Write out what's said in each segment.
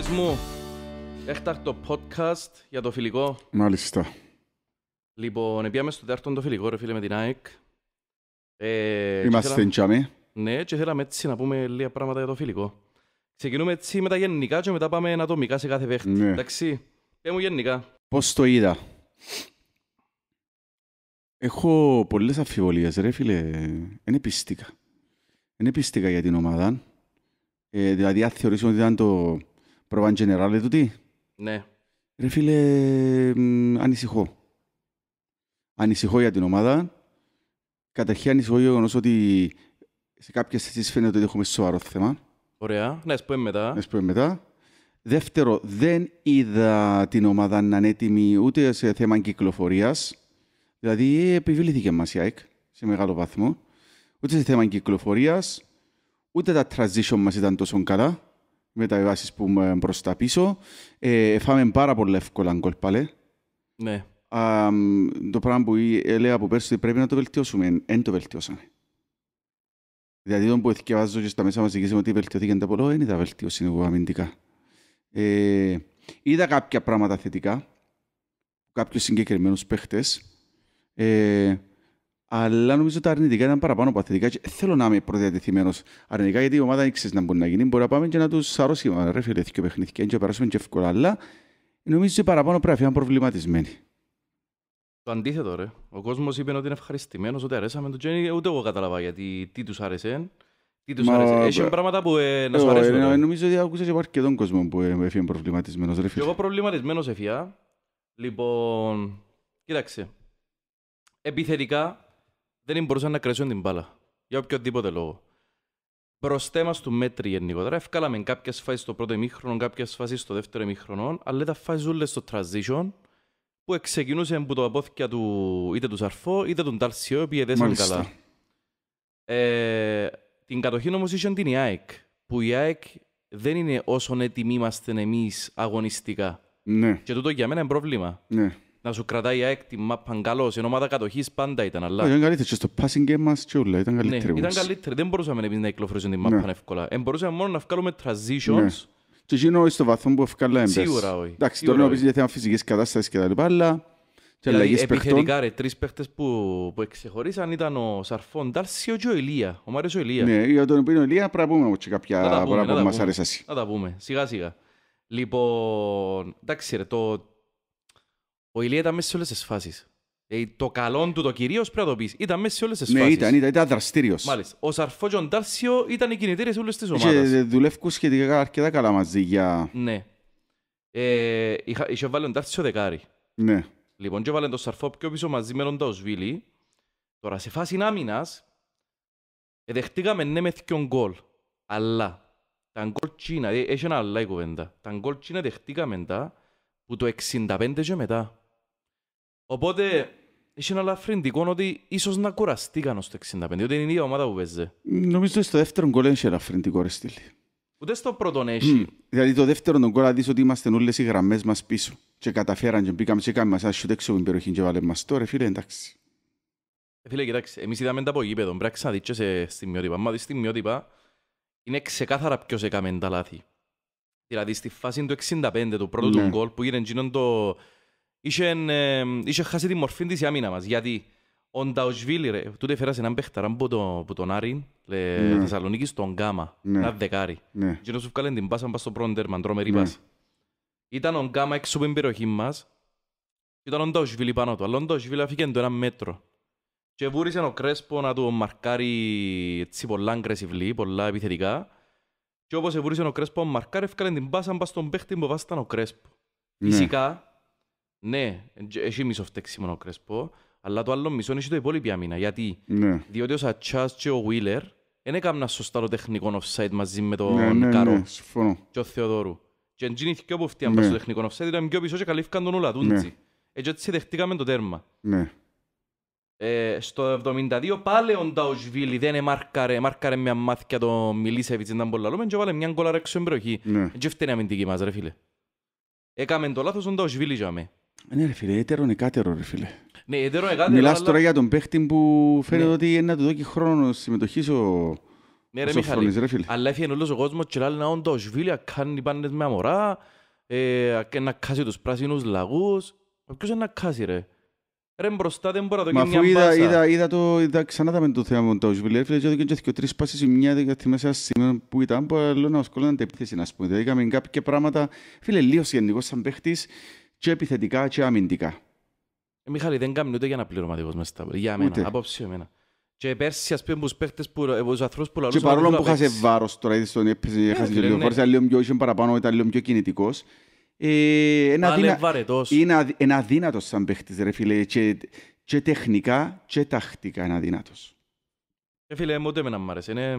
Σάβης μου, έκτακτο podcast για το φιλικό. Μάλιστα. Λοιπόν, επίαμε στο τέταρτο το φιλικό, ρε φίλε, με την ΑΕΚ. Ε, Είμαστε εντιαμέ. Ναι, και θέλαμε έτσι να πούμε λίγα πράγματα για το φιλικό. Ξεκινούμε έτσι με τα γενικά και μετά πάμε ατομικά σε κάθε παίχτη. Ναι. Εντάξει, πέ μου γενικά. Πώς το είδα. Έχω πολλές αμφιβολίες, ρε φίλε. Είναι πίστηκα. Είναι πίστηκα για την ομάδα. Ε, δηλαδή, αν θεωρήσουμε ότι ήταν το Προβάν γενεράλε τούτη. Ναι. Ρε φίλε, ανησυχώ. Ανησυχώ για την ομάδα. Καταρχήν ανησυχώ για το ότι σε κάποιες θέσεις φαίνεται ότι έχουμε σοβαρό θέμα. Ωραία. Να πούμε μετά. Να πούμε μετά. Δεύτερο, δεν είδα την ομάδα να είναι έτοιμη ούτε σε θέμα κυκλοφορίας. Δηλαδή, επιβλήθηκε μας η ΑΕΚ σε μεγάλο βαθμό. Ούτε σε θέμα κυκλοφορίας, ούτε τα transition μας ήταν τόσο καλά μεταβιβάσεις που είμαι προς τα πίσω. Ε, φάμε πάρα πολύ εύκολα γκολ πάλι. Ναι. Α, το πράγμα που έλεγα από πέρσι ότι πρέπει να το βελτιώσουμε, δεν το βελτιώσαμε. Δηλαδή, τον που εθιεβάζω και στα μέσα μας δικήσαμε ότι βελτιωθήκε τα πολλό, δεν είδα βελτιώση εγώ αμυντικά. Ε, είδα κάποια πράγματα θετικά, κάποιους συγκεκριμένους παίχτες. Ε, αλλά νομίζω τα αρνητικά ήταν παραπάνω από αθλητικά. Και θέλω να είμαι προδιατεθειμένος αρνητικά, γιατί η ομάδα δεν ξέρει να μπορεί να γίνει. Μπορεί να πάμε και να τους αρρώσουμε. Ρε φίλε, και παιχνίδι και περάσουμε και εύκολα. Αλλά νομίζω ότι παραπάνω πρέπει να είναι προβληματισμένοι. Το αντίθετο, ρε. Ο κόσμος είπε ότι είναι ευχαριστημένος, ότι αρέσαμε τον Τζένι. Ούτε εγώ κατάλαβα γιατί τι τους άρεσε. Τι τους άρεσε. Έχει πράγματα που ε, να σου αρέσουν. Ε, νομίζω ότι άκουσα και τον κόσμο που ε, έφυγε προβληματισμένος. εγώ προβληματισμένος έφυγα. Λοιπόν, κοίταξε. Επιθετικά, δεν μπορούσαν να κρατήσουν την μπάλα. Για οποιοδήποτε λόγο. Μπροστά μας του μέτρη γενικότερα, ευκάλαμε κάποιες φάσεις στο πρώτο ημίχρονο, κάποιες φάσεις στο δεύτερο ημίχρονο, αλλά τα φαζούλε στο transition που ξεκινούσε από το απόθυκια του είτε του Σαρφό είτε του Νταρσιό, οι οποίοι ήταν καλά. Ε, την κατοχή όμω ήσουν την ΙΑΕΚ, που η ΙΑΕΚ δεν είναι όσο έτοιμοι είμαστε εμείς αγωνιστικά. Ναι. Και τούτο για μένα είναι πρόβλημα. Ναι να σου κρατάει έκτημα παγκαλό. Η ομάδα κατοχής πάντα ήταν. Αλλά... Ήταν ναι, καλύτερη. Στο passing game μας τσιούλα ήταν καλύτερη. Ναι, ήταν καλύτερη. Δεν μπορούσαμε εμείς να εκλοφρώσουμε την μάπα ναι. εύκολα. Ε, μπορούσαμε μόνο να βγάλουμε ναι. transitions. Και γίνω στο βαθμό που ευκαλά έμπες. Σίγουρα όχι. Εντάξει, τώρα νομίζω για θέμα φυσικής κατάστασης και τα λοιπά, αλλά... Και δηλαδή, επιχειρικά ρε, τρεις παίχτες που, που εξεχωρίσαν ήταν ο Σαρφόν Ντάρσιο και ο Ηλία, ο Μάριος ο Ηλία. Ναι, για τον οποίο Ηλία πρέπει να πούμε και κάποια πράγματα που μας αρέσει. Να τα πούμε, σιγά σιγά. Λοιπόν, εντάξει ρε, το, ο Ηλία ήταν μέσα σε όλες τις φάσεις. Ε, το καλό του το κυρίως πρέπει να το πεις. Ήταν μέσα σε όλες τις φάσει. Ναι, φάσεις. ήταν, ήταν, ήταν δραστήριος. Μάλιστα. Ο Σαρφό Τζον Τάρσιο ήταν οι κινητήρες όλες τις ομάδες. Δουλεύκουν σχετικά αρκετά καλά μαζί για. Ναι. Ε, είχε βάλει τον Τάρσιο δεκάρι. Ναι. Λοιπόν, και βάλει τον Σαρφό πιο πίσω μαζί με τον Ταοσβίλη. Τώρα, σε φάση άμυνας, δεχτήκαμε ναι με θυκιόν γκολ. Αλλά τα γκολ Τσίνα, ε, έχει ένα άλλο η κουβέντα. Τα γκολ Τσίνα δεχτήκαμε τα που το 65 και μετά. Οπότε, είχε ένα λαφρυντικό ότι ίσως να κουραστήκαν στο 65, διότι είναι η ίδια ομάδα που παίζει. Νομίζω ότι στο δεύτερο γκολ ένα λαφρύντικό. ρε στήλη. Ούτε στο πρώτο ναι έχει. Mm, δηλαδή το δεύτερο τον γκολ να δεις ότι είμαστε όλες οι γραμμές μας πίσω. Και καταφέραν και μπήκαμε και κάνουμε σαν σιούτ έξω από την περιοχή και βάλε μας. Τώρα φίλε εντάξει. Ε, φίλε κοιτάξει, εμείς είδαμε τα από Πρέπει να σε στιγμιότυπα. Μα δεις στιγμιότυπα, είναι ξεκάθαρα ποιος έκαμε τα λάθη. Δηλαδή στη φάση του 65, του πρώτου ναι. του γκολ που γίνεται γίνον το... Είχε, ε, είχε χάσει τη μορφή της η άμυνα μας. Γιατί ο Νταοσβίλη, ρε, τούτε φέρασε έναν παίχταρα από, το, από τον Άρη, λέ, ναι. Θεσσαλονίκη, στον Γκάμα, ναι. ένα δεκάρι. Ναι. Και σου βγάλει την πάσα, πας στο πρώτο τέρμα, τρομερή ναι. Ήταν ο Γκάμα έξω από την περιοχή μας και ήταν ο Νταοσβίλη πάνω του. Αλλά ο Νταοσβίλη αφήκε το ένα μέτρο. Και βούρισε ο Κρέσπο να του μαρκάρει έτσι πολλά γκρεσιβλή, πολλά επιθετικά. Και όπως εβούρισε ο Κρέσπο αν μαρκάρει, έφκανε την πάσα πάει στον παίχτη που βάσταν ο Κρέσπο. Ναι. Φυσικά, ναι, έχει μισό φταίξιμο ο Κρέσπο, αλλά το άλλο μισό έχει το υπόλοιπη αμήνα. Γιατί, ναι. διότι ο Σατσάς και ο Βίλερ δεν έκαναν σωστά το τεχνικό offside μαζί με τον ναι, ναι, ναι Καρό ναι, και ο Θεοδόρου. Και αν γίνει πιο που φτιάμπα ναι. στο τεχνικό offside, ήταν πιο πίσω και καλύφηκαν τον Ουλατούντζη Ναι. Έτσι δεχτήκαμε το τέρμα. Ναι. Ε, στο 72 πάλι ο Νταουσβίλη δεν μάρκαρε, μάρκαρε μια μάθηκια το Μιλίσεβιτς ήταν πολλά λόγια και βάλε μια ρε ρεξιόν εμπροχή. Ναι. Και φταίνε αμυντική μας ρε φίλε. Έκαμε το λάθος ο Νταουσβίλη για με. Ναι ρε φίλε, έτερον εκάτερο ρε φίλε. Ναι, έτερον εκάτερο. Μιλάς αλλά... τώρα για τον παίχτη που φαίνεται ναι. ότι είναι να του δώσει χρόνο συμμετοχής ο... Ναι ρε Μιχαλή, ρε, φίλε. αλλά έφυγε όλος ο κόσμος και λένε να ο Νταουσβίλη κάνει πάνες με αμορά, ε, να κάσει τους πράσινους λαγούς. Ποιος είναι να κάσει ρε. Ρε μπροστά δεν μπορώ να το γίνει μια μπάσα. Είδα, είδα, το, είδα ξανά τα το θέμα με το Ζουβιλέρ, φίλε, και έδωκαν και τρεις πάσεις η μια θυμάσαι μέσα σημείο που ήταν που λέω να ασχολούνται την επίθεση, να πούμε. Δηλαδή είχαμε κάποια πράγματα, φίλε, λίγος γενικός σαν παίχτης και επιθετικά και αμυντικά. Ε, Μιχάλη, δεν κάνει ούτε για να πληρωματικός μέσα στα Για μένα, ούτε. απόψη εμένα. Και πέρσι, ας πούμε, τους παίχτες που, ε, τους ανθρώπους που λαλούσαν... Και παρόλο που χάσε βάρος τώρα, είδες τον έπαιζε, ε, χάσε και λίγο, ναι. ήταν λίγο πιο κινητικός. Ε, είναι αδύνατος σαν παίχτης ρε φίλε και, και τεχνικά και τακτικά είναι αδύνατος. Ρε φίλε, ούτε εμένα μου άρεσε. Είναι...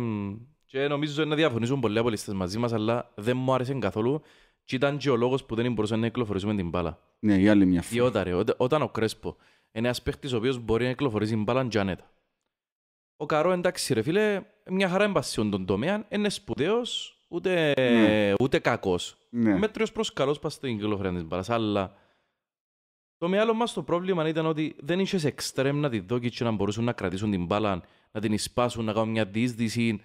Και νομίζω να διαφωνήσουν πολλοί λίστες μαζί μας, αλλά δεν μου άρεσε καθόλου. Και ήταν και ο λόγος που δεν μπορούσαμε να εκλοφορήσουμε την μπάλα. Ναι, η άλλη μια φορά. Όταν, ρε, όταν ο Κρέσπο είναι ένας παίχτης ο οποίος μπορεί να εκλοφορήσει την μπάλα τζανέτα. Ο Καρό εντάξει ρε φίλε, μια χαρά εμπασίων των τομέα, είναι σπουδαίος, ούτε, ναι. ούτε κακός. Ναι. Μέτριος προς καλός πας στην κυκλοφορία τη μπάλα. Αλλά το μεγάλο μας το πρόβλημα ήταν ότι δεν είχες εξτρέμ να τη και να μπορούσαν να κρατήσουν την μπάλα, να την εισπάσουν, να κάνουν μια δίσδυση.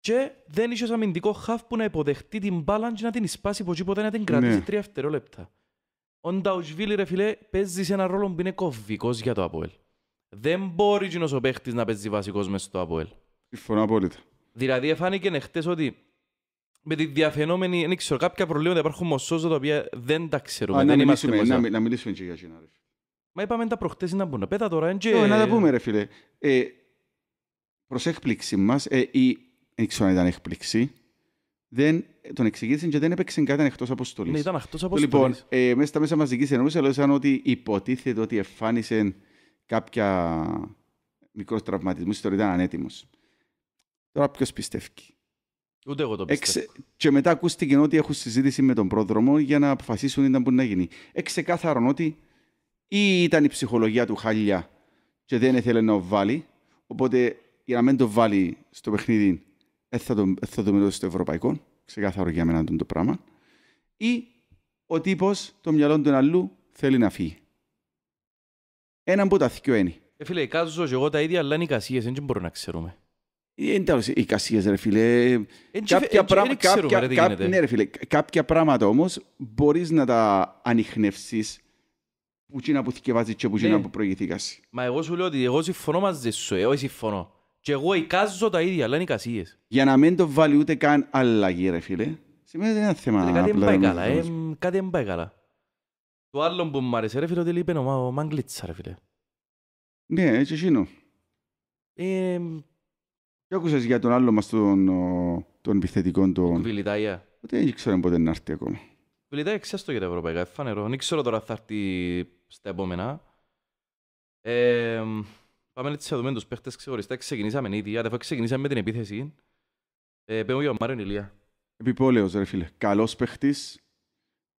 Και δεν είχες αμυντικό χαφ που να υποδεχτεί την μπάλα και να την εισπάσει ποτέ να την κρατήσει ναι. τρία φτερόλεπτα. Ο Νταουσβίλη, ρε φιλέ, παίζει σε ένα ρόλο που είναι κοβικό για το Αποέλ. Δεν μπορεί ο παίχτης να παίζει βασικός μέσα στο Αποέλ. Συμφωνώ απόλυτα. Δηλαδή, φάνηκε χτε ότι με τη διαφαινόμενη, δεν ξέρω, κάποια προβλήματα υπάρχουν μοσόζα τα οποία δεν τα ξέρουμε. Α, δεν να, μιλήσουμε, να, να μιλήσουμε και για εκείνα. Μα είπαμε τα προχτές να μπουν. Πέτα τώρα. Και... να τα πούμε ρε φίλε. Ε, προς έκπληξη μας, ε, η, δεν ξέρω αν ήταν έκπληξη, δεν, τον εξηγήσε και δεν έπαιξε κάτι εκτός αποστολής. Ναι, ήταν εκτός αποστολή. Λοιπόν, ε, μέσα στα μέσα μαζική έλεγαν ότι υποτίθεται ότι εμφάνισε κάποια μικρός τραυματισμό ότι ήταν ανέτοιμος. Τώρα ποιος πιστεύει. Ούτε εγώ το πιστεύω. Και μετά ακούστηκε ότι έχουν συζήτηση με τον πρόδρομο για να αποφασίσουν ήταν μπορεί να γίνει. Εξεκάθαρον ότι ή ήταν η ψυχολογία του χάλια και δεν ήθελε να βάλει, οπότε για να μην το βάλει στο παιχνίδι ε, θα το, ε, θα το στο ευρωπαϊκό, ξεκάθαρο για μένα το πράγμα, ή ο τύπος των μυαλών του αλλού θέλει να φύγει. Έναν από τα θυκιο είναι. Ε, φίλε, κάζω και εγώ τα ίδια, αλλά είναι οι δεν μπορούμε να ξέρουμε. Ε, εντάξει, οι κασίες ρε φίλε. Κάποια, πράγματα όμως μπορείς να τα ανοιχνεύσεις που και να αποθηκευάζεις και που και να προηγηθήκας. Μα εγώ σου λέω ότι εγώ συμφωνώ μαζί σου, εγώ συμφωνώ. Και εγώ εικάζω τα ίδια, αλλά είναι οι κασίες. Για να μην το βάλει ούτε καν αλλαγή ρε φίλε. Σημαίνει ότι είναι ένα θέμα. Κάτι δεν πάει καλά, ε, κάτι δεν πάει καλά. Το άλλο που μου άρεσε ρε φίλε ότι είπε ο Μαγκλίτσα ρε φίλε. Ναι, έτσι είναι. Τι άκουσες για τον άλλο μας τον, τον επιθετικό τον... Βιλιτάγια. Δεν ήξερα πότε να έρθει ακόμα. Βιλιτάγια το για τα ευρωπαϊκά, φανερό. Δεν ξέρω τώρα θα έρθει στα επόμενα. Ε, πάμε έτσι να δούμε τους παίχτες ξεχωριστά. Ξεκινήσαμε ήδη, αλλά ξεκινήσαμε με την επίθεση. Ε, Παίρνω για ο Μάριον Ηλία. Επιπόλαιος, ρε φίλε. Καλός παίχτης.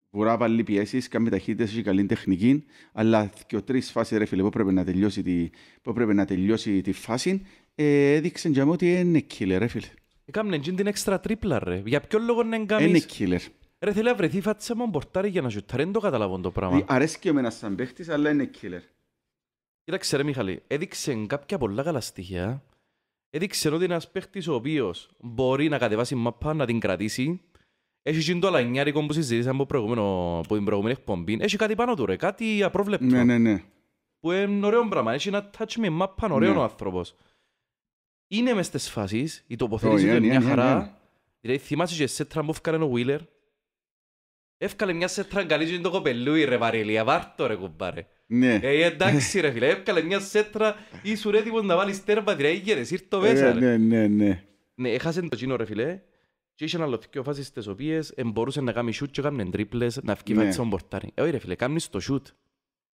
να βάλει πιέσεις, κάνει ταχύτητες, έχει καλή τεχνική. Αλλά και ο τρεις φάσεις ρε φίλε που πρέπει να τη, που πρέπει να τελειώσει τη φάση έδειξε για μου ότι είναι killer, ρε φίλε. Έκαμε εκείνη την έξτρα τρίπλα, ρε. Για ποιο λόγο να κάνεις... Είναι killer. Ρε θέλει να βρεθεί φάτσα μου μπορτάρι για να σου δεν το καταλαβώ το πράγμα. Ε, αρέσει και εμένα σαν παίχτης, αλλά είναι killer. Κοίταξε ρε Μιχαλή, έδειξε κάποια πολλά καλά στοιχεία. Έδειξε ότι ένας παίχτης ο οποίος μπορεί να κατεβάσει μαπά, να την κρατήσει. Έχει το αλανιάρικο που συζήτησα από, την προηγούμενη εκπομπή. Έχει κάτι πάνω του ρε, κάτι απρόβλεπτο. Ναι, ναι, ναι. Που είναι ωραίο πράγμα, έχει ένα touch με μαπά, ωραίο ναι. ο άνθρωπος. Ναι είναι μες στις φάσεις, η τοποθέτηση oh, yeah, ναι, ναι, μια ναι, χαρά. Δηλαδή θυμάσαι και σε μου έφκανε ο Βίλερ. Έφκανε μια σέτρα καλή το κοπελούι ρε βαρελία, βάρτο ρε κουμπάρε. Ναι. Ε, εντάξει ρε φίλε, έφκανε μια σε σέτρα, ήσουν έτοιμος να βάλεις τέρμα, δηλαδή γέρες, ήρθω ε, μέσα. Ναι, ναι, ναι. Ναι, έχασε το κίνο ρε φίλε. Και είχε άλλο δύο φάσεις στις οποίες μπορούσε να κάνει σούτ και έκανε τρίπλες, να βγει ναι. στον πορτάρι. Ε, ρε φίλε, κάνεις το σούτ.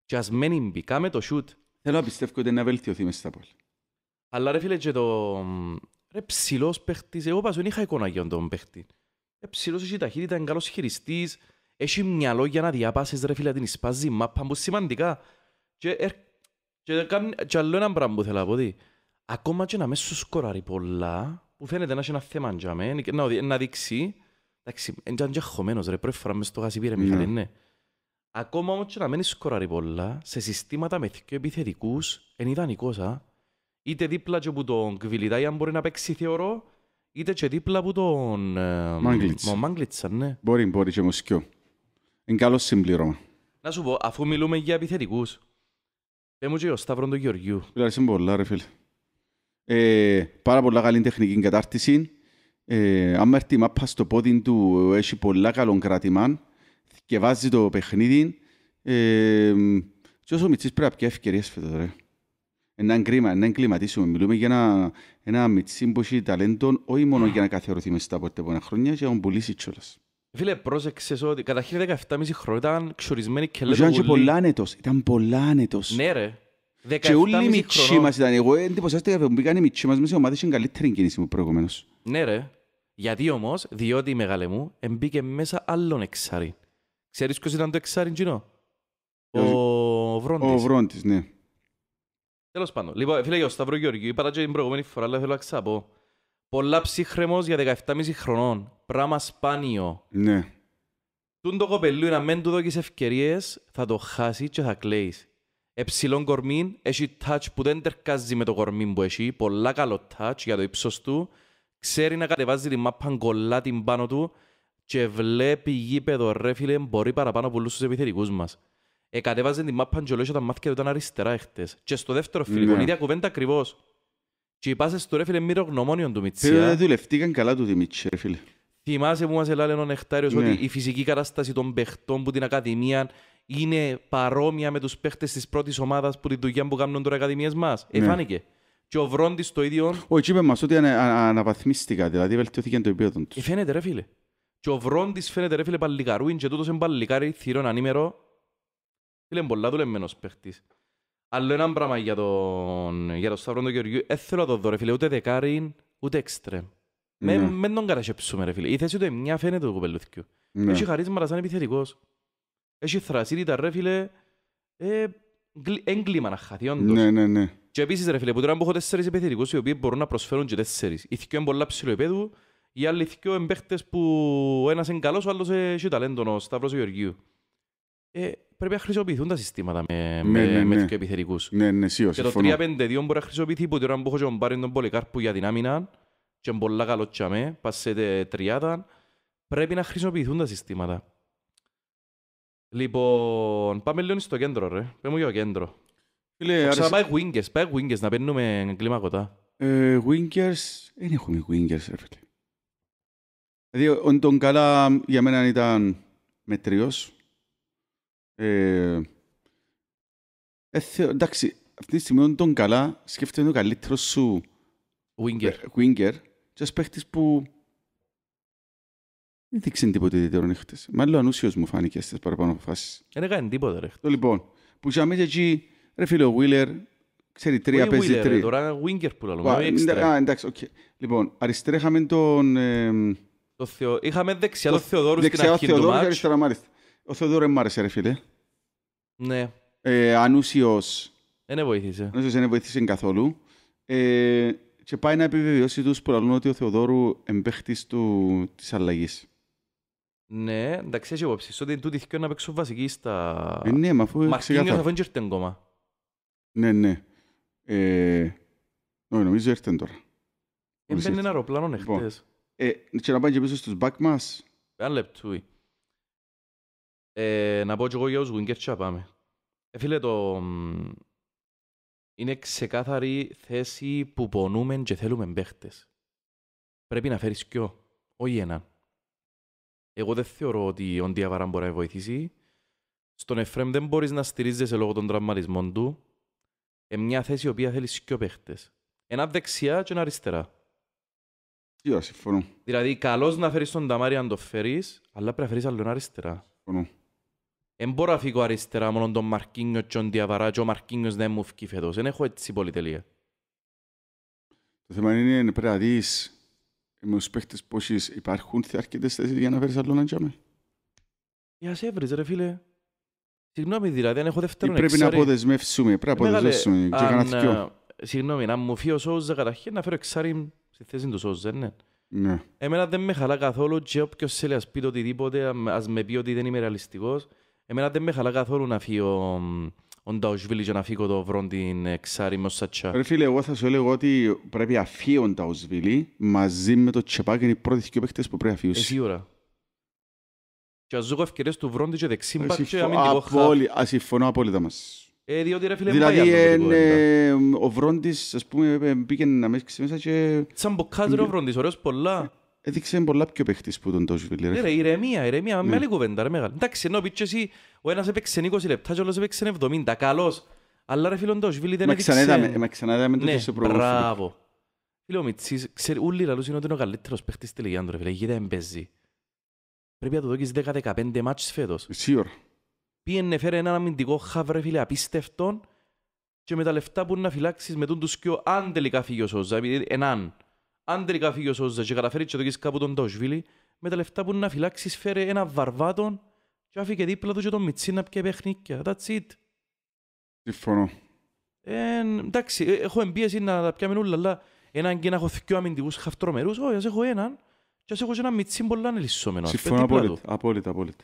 Και ας μένει μπικά με το σούτ. Θέλω να πιστεύω ότι να βελτιωθεί μες στα πόλη. Αλλά ρε φίλε και το... Ρε ψηλός παίχτης, εγώ πας δεν είχα εικόνα για τον παίχτη. Ρε ψηλός έχει ταχύτητα, είναι καλός χειριστής, έχει μυαλό για να διαπάσεις ρε φίλε, την εισπάζει μάπα μου σημαντικά. Και, ερ... και, και άλλο ένα πράγμα που θέλω να πω, Ακόμα και να μέσα σου σκοράρει πολλά, που φαίνεται να έχει ένα θέμα για μένα, να, δείξει, εντάξει, είναι και χωμένος ρε, πρώτη φορά μες στο γασιπί ρε ναι. Μιχαλή, ναι. Ακόμα όμως και να μένει σκοράρει πολλά, σε συστήματα με δύο επιθετικούς, είναι ιδανικός, α είτε δίπλα και από τον αν μπορεί να παίξει θεωρώ, είτε και δίπλα από τον ε, Μάγκλητσα. ναι. Μπορεί, μπορεί και μουσικιό. Είναι καλός συμπλήρωμα. Να σου πω, αφού μιλούμε για επιθετικούς, πέ μου και ο Σταύρον του Γεωργιού. Ευχαριστώ πολλά ρε φίλε. Ε, πάρα πολλά καλή τεχνική κατάρτιση. Ε, αν έρθει η μάπα στο πόδι του, έχει πολλά καλό κρατημά και βάζει το παιχνίδι. Ε, και όσο μητσής πρέπει να πιέσει ευκαιρίες φέτος, ρε. Έναν κρίμα, να εγκληματίσουμε. Μιλούμε για ένα, ένα μιτσί που έχει ταλέντων, όχι μόνο για να καθιερωθεί από στα επόμενα χρόνια, για να τον πουλήσει κιόλα. Φίλε, πρόσεξες ότι καταρχήν 17,5 χρόνια ήταν ξορισμένοι και λέγω Ήταν πολλά άνετο. ήταν πολλά άνετο. Ναι ρε. Και όλοι οι μητσί μας ήταν. Εγώ εντυπωσιάστηκα που μπήκαν οι μητσί μας μέσα ομάδες είναι καλύτερη κίνηση μου προηγουμένως. Ναι ρε. Γιατί όμως, διότι η μεγάλη μου μπήκε μέσα άλλον εξάρι. Ξέρεις ποιος ήταν το εξάρι Τζινό. Ο Βρόντι. Ο Βρόντι, ναι. Τέλος πάντων. Λοιπόν, φίλε, ο Σταύρο Γεωργίου, είπα την προηγούμενη φορά, αλλά θέλω να ξαπώ. Πολλά ψύχρεμος για 17,5 χρονών. Πράγμα σπάνιο. Ναι. Τούν το κοπελού να μεν του δώκεις ευκαιρίες, θα το χάσει και θα κλαίεις. Εψιλόν κορμίν, έχει touch που δεν τερκάζει με το κορμί που έχει, πολλά καλό touch για το ύψος του, ξέρει να κατεβάζει τη μάπα κολλά την πάνω του και βλέπει γήπεδο ρε φίλε, μπορεί παραπάνω από όλους τους επιθετικούς μας. Εκατέβαζε την μάπα και λόγια τα μάθηκε ήταν αριστερά χτες. Και στο δεύτερο φιλικό, ναι. η ίδια κουβέντα ακριβώς. Και οι πάσες του ρε φίλε μύρο γνωμόνιον του Μιτσιά. Φίλε, δεν δουλευτήκαν καλά του Δημίτσι ρε φίλε. Θυμάσαι που μας έλεγε ο Νεκτάριος ναι. ότι η φυσική κατάσταση των παιχτών που την Ακαδημία είναι παρόμοια με τους παίχτες της πρώτης ομάδας που την δουλειά που κάνουν τώρα οι Ακαδημίες μας. Ε, ναι. Εφάνηκε και ο Βρόντις το ίδιο. Όχι, είπε μας ότι ανα, αναβαθμίστηκα, δηλαδή βελτιώθηκε το επίπεδο τους. Ε, φαίνεται ρε φίλε. Και ο Βρόντις φαίνεται ρε φίλε παλικαρούιν και τούτος είναι παλικάρι θύρον ανήμερο Φίλε, πολλά δουλεμένος παίχτης. Άλλο ένα πράγμα για τον, για τον Σταυρό του Γεωργιού. Δεν θέλω να το δω, ρε φίλε, ούτε δεκάρι, ούτε εξτρεμ. Ναι. Με, τον καρασέψουμε, ρε φίλε. Η θέση του εμιά φαίνεται το κουπελούθηκιο. Ναι. Έχει χαρίσματα σαν επιθετικός. Έχει θρασίδιτα, ρε φίλε. Ε, έγκλημα να χαθεί, όντως. Ναι, ναι, ναι. Και επίσης, ρε φίλε, που τώρα έχω τέσσερις επιθετικούς, οι οποίοι μπορούν να προσφέρουν και τέσσερις. Οι θυκιό είναι πολλά ψηλό επέδου, οι άλλοι θυκιό είναι παίχτες που ένας είναι καλός, ο άλλος έχει ταλέντο, ο Σταύρος Γεωργίου. Ε, πρέπει να χρησιμοποιηθούν τα συστήματα με, με, ναι, ναι, με ναι. ναι. επιθερικούς. Ναι, ναι, σίγουρα. Και συμφωνώ. το 3-5-2 μπορεί να χρησιμοποιηθεί που τώρα που έχω πάρει τον Πολυκάρπου για την άμυνα και πολλά καλό τσαμέ, πας σε τριάδα, πρέπει να χρησιμοποιηθούν τα συστήματα. Λοιπόν, πάμε λίγο στο κέντρο ρε. Πέμε μου για το κέντρο. Ξαναπάει αρισ... wingers, πάει wingers να παίρνουμε κλίμα κοντά. Ε, wingers, δεν έχουμε wingers ρε φίλε. Δηλαδή, τον καλά για μένα ήταν μετριός, ε, ε, θεω, εντάξει, αυτή τη στιγμή τον καλά σκέφτεται ο καλύτερος σου Winger. Winger και ένας παίχτης που δεν δείξε τίποτε ιδιαίτερο νύχτες. Μάλλον ανούσιος μου φάνηκε στις παραπάνω αποφάσεις. Ε, δεν έκανε τίποτα ρε. Το λοιπόν, που για μέσα εκεί, ρε φίλε ο Wheeler, ξέρει τρία παίζει τρία. είναι ο Winger που λέμε, Α, εντάξει, οκ. Λοιπόν, αριστερά είχαμε τον... Είχαμε δεξιά τον Θεοδόρου στην αρχή του μάτς. Δεξιά ο Θεοδόρου και αριστερά μάλιστα. Ο Θεοδόρος μου άρεσε ρε φίλε. Ναι. Ε, ανούσιος. Δεν βοήθησε. Ανούσιος δεν βοήθησε καθόλου. Ε, και πάει να επιβεβαιώσει τους που λαλούν ότι ο Θεοδόρου εμπέχτης του, της αλλαγής. Ναι, εντάξει, έχει υπόψη. Ότι του θέλουν να παίξω βασική στα... Ε, ναι, μα αφού Μαρκίνιος αφού έρθεν ακόμα. Ναι, ναι. Ε, νομίζω έρθει τώρα. Έμπαινε ένα αεροπλάνο εχθές. Λοιπόν, ε, και να πάει και πίσω στους μπακ μας. Ένα λεπτούι. Ε, να πω και εγώ για τους Winger και πάμε. Ε, φίλε, το... είναι ξεκάθαρη θέση που πονούμε και θέλουμε παίχτες. Πρέπει να φέρεις πιο, όχι έναν. Εγώ δεν θεωρώ ότι ο Ντιαβαρά μπορεί να βοηθήσει. Στον Εφρέμ δεν μπορείς να στηρίζεσαι λόγω των τραυματισμών του. Ε, μια θέση η οποία θέλεις πιο παίχτες. Ένα δεξιά και ένα αριστερά. Yeah, συμφωνώ. Δηλαδή, καλώς να φέρεις τον Νταμάρι αν το φέρεις, αλλά πρέπει να φέρεις άλλο ένα αριστερά. Συμφωνώ. Δεν μπορώ να φύγω αριστερά μόνο τον Μαρκίνιο και τον Διαβαρά και ο Μαρκίνιος δεν μου φύγει φέτος. Δεν έχω έτσι πολυτελεία. Το θέμα είναι να πρέπει να δεις με τους παίχτες πόσες υπάρχουν αρκετές θέσεις για να φέρεις άλλο να τζάμε. Για σε έβριζε ρε φίλε. Συγγνώμη δηλαδή, δεν έχω δεύτερον Πρέπει να αποδεσμεύσουμε, πρέπει να ε, αποδεσμεύσουμε και κανένα ε, Συγγνώμη, να μου φύγει ο Σόουζα καταρχήν να φέρω εξάρι στη θέση του Σόουζα, ναι. Ναι. Εμένα δεν με χαλά καθόλου και όποιος θέλει ας πει οτιδήποτε, ας με πει ότι δεν είμαι ρεαλιστικός. Εμένα δεν με χαλά καθόλου να φύγω ο Νταουσβίλη για να φύγω το βρόν την ε, Ξάρι Μοσατσά. Ρε φίλε, εγώ θα σου έλεγα ότι πρέπει να φύγει ο Νταουσβίλη μαζί με το Τσεπάκ είναι οι πρώτοι δύο παίχτες που πρέπει να φύγουν. Εσύ, σίγουρα. Και ας ζω ευκαιρίες του βρόν και δεξί ε, μπακ και αμυντικό Ας Ασυμφωνώ απόλυτα μας. Ε, διότι ρε φίλε, δηλαδή, ε, ε ο Βρόντις, ας πούμε, πήγαινε να μέσα και... Σαν μποκάζερε ο Βρόντις, ωραίος πολλά. Έδειξε πολλά πιο παίχτης που τον τόσο φίλε. Ναι, ρε, ηρεμία, ηρεμία, Με μεγάλη ναι. κουβέντα, ρε, μεγάλη. Εντάξει, ενώ εσύ, ο ένας έπαιξε 20 λεπτά και ο άλλος έπαιξε 70, καλός. Αλλά ρε φίλον τόσο δεν έδειξε... Μα ξανά ναι, προηγούμενο. Μπράβο. Φίλε, ο ξέρει, είναι ο καλύτερος παίχτης δεν παίζει. Πρέπει να το αμυντικό απίστευτον και με τα αν τελικά φύγει ο Σόζα και καταφέρει και το κεις κάπου τον Τόσβιλι, με τα λεφτά που είναι να φυλάξεις φέρε ένα βαρβάτον και άφηκε δίπλα του και τον να πιέει παιχνίκια. That's it. Συμφωνώ. Ε, εντάξει, έχω εμπίεση να τα πιάμε όλα, αλλά έναν και να έχω δυο αμυντικούς χαυτρομερούς, όχι, ας έχω έναν και ας έχω και ένα Μιτσίν πολλά ανελισσόμενο. Συμφωνώ απόλυτα, απόλυτα, απόλυτα.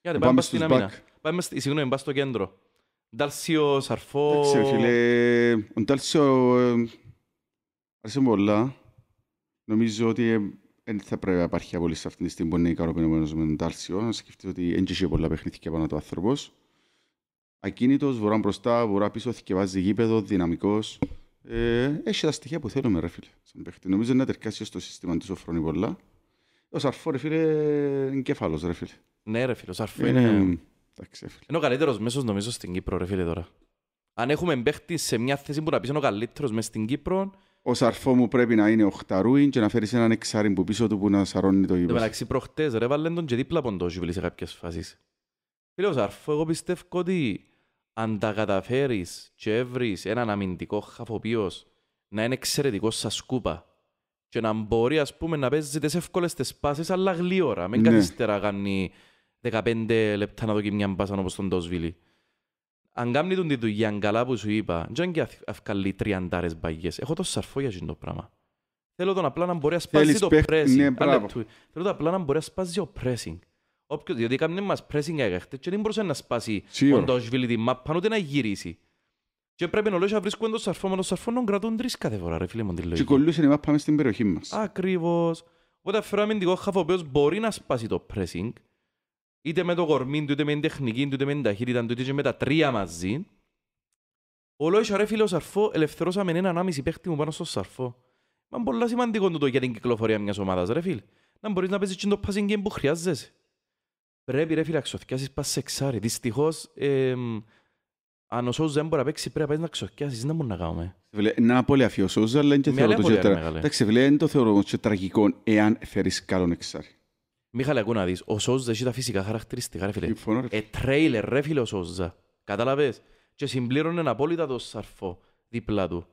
Γιατί ε, πάμε, στην αμήνα. Πάμε, συγγνώμη, πάμε στο κέντρο. Ντάλσιο, Σαρφό... Εντάξει, φίλε, ο Ντάλσιο... Άρεσε ε, ε, πολλά. Νομίζω ότι δεν ε, θα πρέπει να υπάρχει απολύτως σε αυτή τη στιγμή που είναι ικανοποιημένος με τον Τάρσιο. Να σκεφτείτε ότι δεν είχε πολλά παιχνίδια πάνω του άνθρωπος. Ακίνητος, βορρά μπροστά, βορρά πίσω, θυκευάζει γήπεδο, δυναμικός. Ε, έχει τα στοιχεία που θέλουμε, ρε φίλε. Σαν παίχτη. Νομίζω είναι τερκάσει στο σύστημα του σοφρόνι πολλά. Ο Σαρφό, ρε φίλε, είναι κεφάλο, ρε φίλε. Ναι, ρε φίλε, ο Σαρφό είναι. είναι... Εντάξει, φίλε. Είναι ο καλύτερος μέσος νομίζω στην Κύπρο, ρε φίλε τώρα. Αν έχουμε μπέχτη σε μια θέση που να πεις είναι ο καλύτερος μέσα στην Κύπρο, ο σαρφό μου πρέπει να είναι οχταρούιν και να φέρεις έναν εξάρι που πίσω του που να σαρώνει το ύπος. Εντάξει, προχτές ρε βάλε τον και δίπλα ποντόζιβιλ σε κάποιες φάσεις. Φίλε ο σαρφό, εγώ πιστεύω ότι αν τα καταφέρεις και έβρεις έναν αμυντικό χαφοποιός να είναι εξαιρετικός σαν σκούπα και να μπορεί ας πούμε να παίζει τις εύκολες τις πάσες αλλά γλύωρα, μην ναι. καθυστερά κάνει 15 λεπτά να δοκιμιάν πάσα όπως τον Τόσβιλι αν κάνει τον τη δουλειά καλά που σου είπα, δεν και αυκαλεί τριαντάρες μπαγιές. Έχω τόσο σαρφό για το πράγμα. Θέλω τον απλά να μπορεί να σπάσει το pressing. Ναι, Θέλω τον απλά να μπορεί να σπάσει το pressing. Όποιος, διότι κάνει μας pressing αγαχτές και δεν μπορούσε να σπάσει τον Ντοσβίλη τη μάπα, ούτε να γυρίσει. Και πρέπει να λόγια βρίσκουν το σαρφό, με το σαρφό να κρατούν τρεις κάθε φορά, ρε φίλε μου τη λόγια. Και κολλούσε η μάπα μες στην περιοχή μας. Ακριβώς. Οπότε φέραμε αμυντικό χαφο ο οποίος μπορεί να σπάσει το pressing, είτε με το κορμί του, είτε με την τεχνική του, είτε με την ταχύτητα του, είτε με τα τρία μαζί. Ο Λόι ρε φίλε ο Σαρφό, ελευθερώσαμε έναν άμυση παίχτη μου πάνω στο Σαρφό. Μα είναι πολύ σημαντικό το για την κυκλοφορία μιας ομάδας ρε φίλε. Να μπορείς να παίζεις και το passing game που χρειάζεσαι. Πρέπει ρε φίλε αξιοθιάσεις πας σε ξάρι. Δυστυχώς, ε, αν ο Σόουζα δεν μπορεί να παίξει, πρέπει να να δεν να να κάνουμε. Είναι πολύ αφιός ο αλλά είναι και θεωρώ το τραγικό, εάν θέλεις καλό εξάρι. Μίχαλε, ακού να δεις, ο Σόζα έχει τα φυσικά χαρακτηριστικά, ρε φίλε. Ε, τρέιλερ, ρε φίλε, ο Σόζα. Κατάλαβες. Και συμπλήρωνε απόλυτα το σαρφό δίπλα του.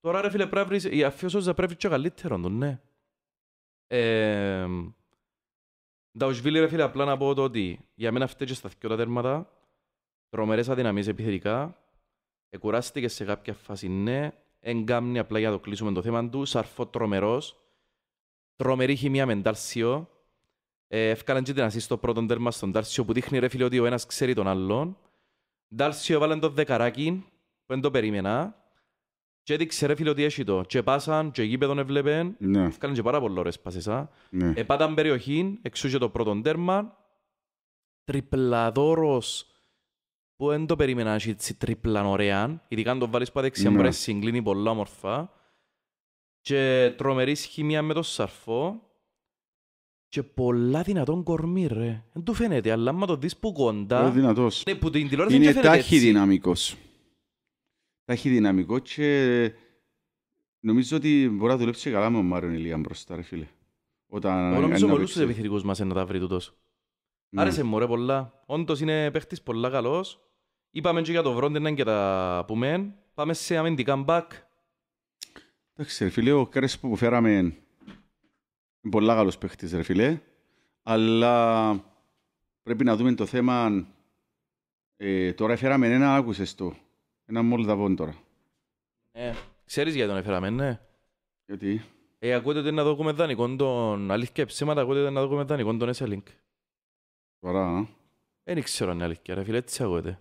Τώρα, ρε φίλε, πρέπει, η αφή ο Σόζα πρέπει και καλύτερον του, ναι. Ε, Νταουσβίλη, ρε φίλε, απλά να πω το ότι για μένα αυτές και στα δυο τα τέρματα, τρομερές αδυναμίες επιθετικά, εκουράστηκε σε κάποια φάση, ναι, εγκάμνει απλά για να το κλείσουμε το θέμα του, σαρφό τρομερός, τρομερή χημία μεντάλσιο, ε, Έφκαναν και την ασύ στο πρώτο τέρμα στον Τάρσιο που δείχνει ρε φίλε ότι ο ένας ξέρει τον άλλον. Τάρσιο έβαλε το δεκαράκι που δεν το περίμενα. Και έδειξε ρε φίλε ότι έχει το. Και πάσαν και γήπεδον έβλεπεν. Ναι. Έφκαναν και πάρα πολλές ώρες πάσες. Ναι. Επάταν περιοχή, εξού και το πρώτο τέρμα. Τριπλαδόρος που δεν το περίμενα να έχει τριπλαν ωραία. Ειδικά αν το βάλεις πάνω αδεξιά ναι. συγκλίνει πολλά όμορφα. Και τρομερή σχημία με το σαρφό και πολλά δυνατόν κορμί, ρε. Δεν του φαίνεται, αλλά άμα το δεις που κοντά... Είναι δυνατός. Ναι, που την τηλεόραση είναι τάχη δυναμικός. Τάχη δυναμικό και νομίζω ότι μπορεί να δουλέψει καλά με τον Μάριον Ηλία μπροστά, ρε φίλε. Όταν Εγώ νομίζω πολλούς τους επιθυρικούς μας να τα βρει τούτος. Mm. Άρεσε μου ρε πολλά. Όντως είναι παίχτης πολλά καλός. Είπαμε και για το Βρόντεν και τα πούμε. Πάμε σε αμυντικά μπακ. Εντάξει ρε φίλε, ο Κρέσπο που φέραμε πολλά καλός παίχτης, ρε φίλε. Αλλά πρέπει να δούμε το θέμα... Ε, τώρα έφεραμε ένα, άκουσες το. Ένα Μολδαβόν τώρα. Ε, ξέρεις γιατί τον έφεραμε, ναι. Γιατί. Ε, ακούτε να δούμε δάνεικον τον... Αλήθεια, ψήματα ακούτε να δούμε δάνεικον τον S-Link. Τώρα, Δεν ξέρω αν είναι αλήθεια, ρε φίλε, έτσι ακούτε.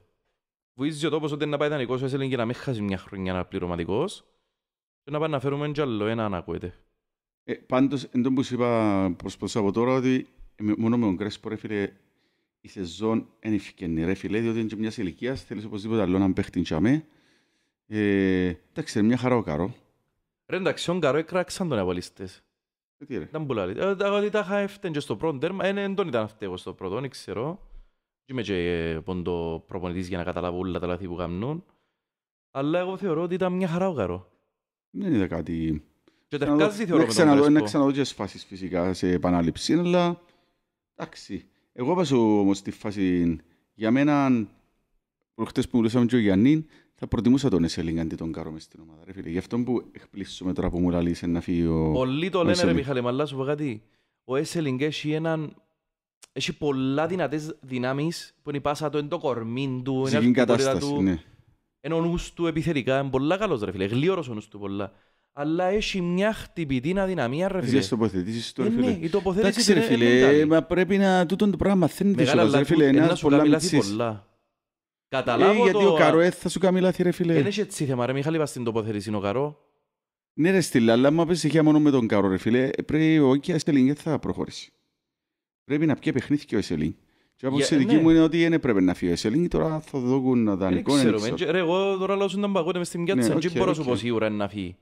Βουίζει ο τόπος ότι να πάει δανεικός ο S-Link για να μην χάσει μια χρονιά να πληρωματικός. Και να πάει να φέρουμε κι άλλο ένα ακούτε. Ε, πάντως, εν τω που σου είπα προσπαθώ από τώρα ότι μόνο με τον Κρέσπο ρε φίλε η σεζόν είναι ευκαινή ρε φίλε διότι είναι και μιας ηλικίας θέλεις οπωσδήποτε άλλο να παίχνει την αμέ. Ε, εντάξει, είναι μια χαρά ο Καρό. Ρε εντάξει, ο Καρό έκραξαν τον απολύστες. Ε, τι ρε. Δεν πουλάρει. Ε, ότι τα είχα έφτανε και στο πρώτο τέρμα, δεν τον ήταν αυτό στο πρώτο, δεν ξέρω. Είμαι και ε, πόντο προπονητής για να καταλάβω όλα τα λάθη που κάνουν. Αλλά εγώ θεωρώ ότι ήταν μια χαρά ο Καρό. Δεν είδα κάτι και τα ευκάζει θεωρώ ναι, με τον Κρέσπο. Να ξαναδώ και σφάσεις φυσικά σε επανάληψη, αλλά εντάξει. Εγώ πας όμως στη φάση, για μένα, προχτές που μιλούσαμε και ο Γιάννη, θα προτιμούσα τον Εσέλινγκ αντί τον Κάρο μες στην ομάδα, ρε φίλε. Γι' αυτό που εκπλήσουμε τώρα που μου λαλείς να φύγει Πολλοί το λένε ρε Μιχαλή, αλλά σου πω κάτι. Ο Εσέλινγκ έχει έναν... Έχει πολλά δυνατές δυνάμεις που είναι η πάσα του, είναι το κορμί του, είναι η κατάσταση του. Είναι ο νους του επιθετικά, είναι πολλά καλός ρε φίλε, γλίωρος ο νους του πολλά αλλά έχει μια χτυπητή αδυναμία, ρε φίλε. Εσύ τοποθετήσεις τώρα, ε, ναι, φίλε. Ναι, η τοποθέτηση Εντάξει, ρε φίλε, μα πρέπει να τούτον το πράγμα μαθαίνεται σε ρε φίλε, να σου καμιλαθεί πολλά. Καταλάβω ε, γιατί ο Καρό θα σου κάνει λάθη ρε φίλε. Δεν έχει έτσι θέμα, ρε Μιχάλη, είπα στην τοποθέτηση, είναι ο Καρό. Ναι ρε στείλε, αλλά άμα πες ηχεία μόνο με τον Καρό, ρε φίλε, πρέπει ο Ικια Σελίν θα προχωρήσει. Πρέπει να πιέ παιχνίδι και ο Σελίν. Και από τη δική ναι. μου είναι ότι δεν έπρεπε να φύγει ο Σελήνη, τώρα θα δω να δανεικό. Δεν ξέρω, εγώ τώρα λόγω να μπαγώνε μες στην Κιάτσα, ναι, δεν μπορώ να σου πω σίγουρα να φύγει.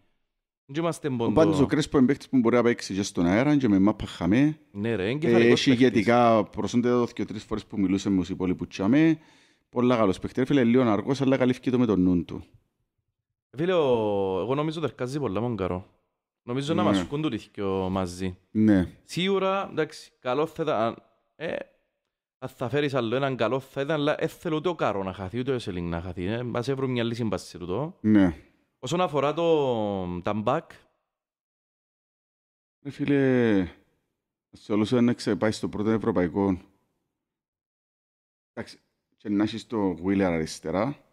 Πάντως Ο Κρέσπο είναι παίχτης που μπορεί να παίξει και στον αέρα και με μάπα χαμέ. Ναι ρε, είναι και χαρικός Έχει ε, ηγετικά προσόντα εδώ και τρεις φορές που μιλούσε με τους υπόλοιπους τσάμε. Πολλά καλός παίχτης. Φίλε, λίγο αργός, αλλά καλύφθηκε το με τον νου του. Ε, φίλε, εγώ νομίζω ότι αρκάζει πολλά μόνο καρό. Νομίζω να ναι. μας σκούν τούτοι δυο μαζί. Ναι. Σίγουρα, εντάξει, καλό θα ήταν... Ε, θα φέρεις άλλο έναν καλό θα ήταν, αλλά δεν θέλω ούτε ο Κάρο να χαθεί, ούτε ο Σελίνγκ να χαθεί. Ε, Ας έβρω μια λύση μπάσης τούτο. Ναι. Όσον αφορά το, Ταμπακ... φίλε, Φίλε, όλους να ξεπάει στο πρώτο ευρωπαϊκό. Εντάξει, και να έχεις το Βίλερ αριστερά.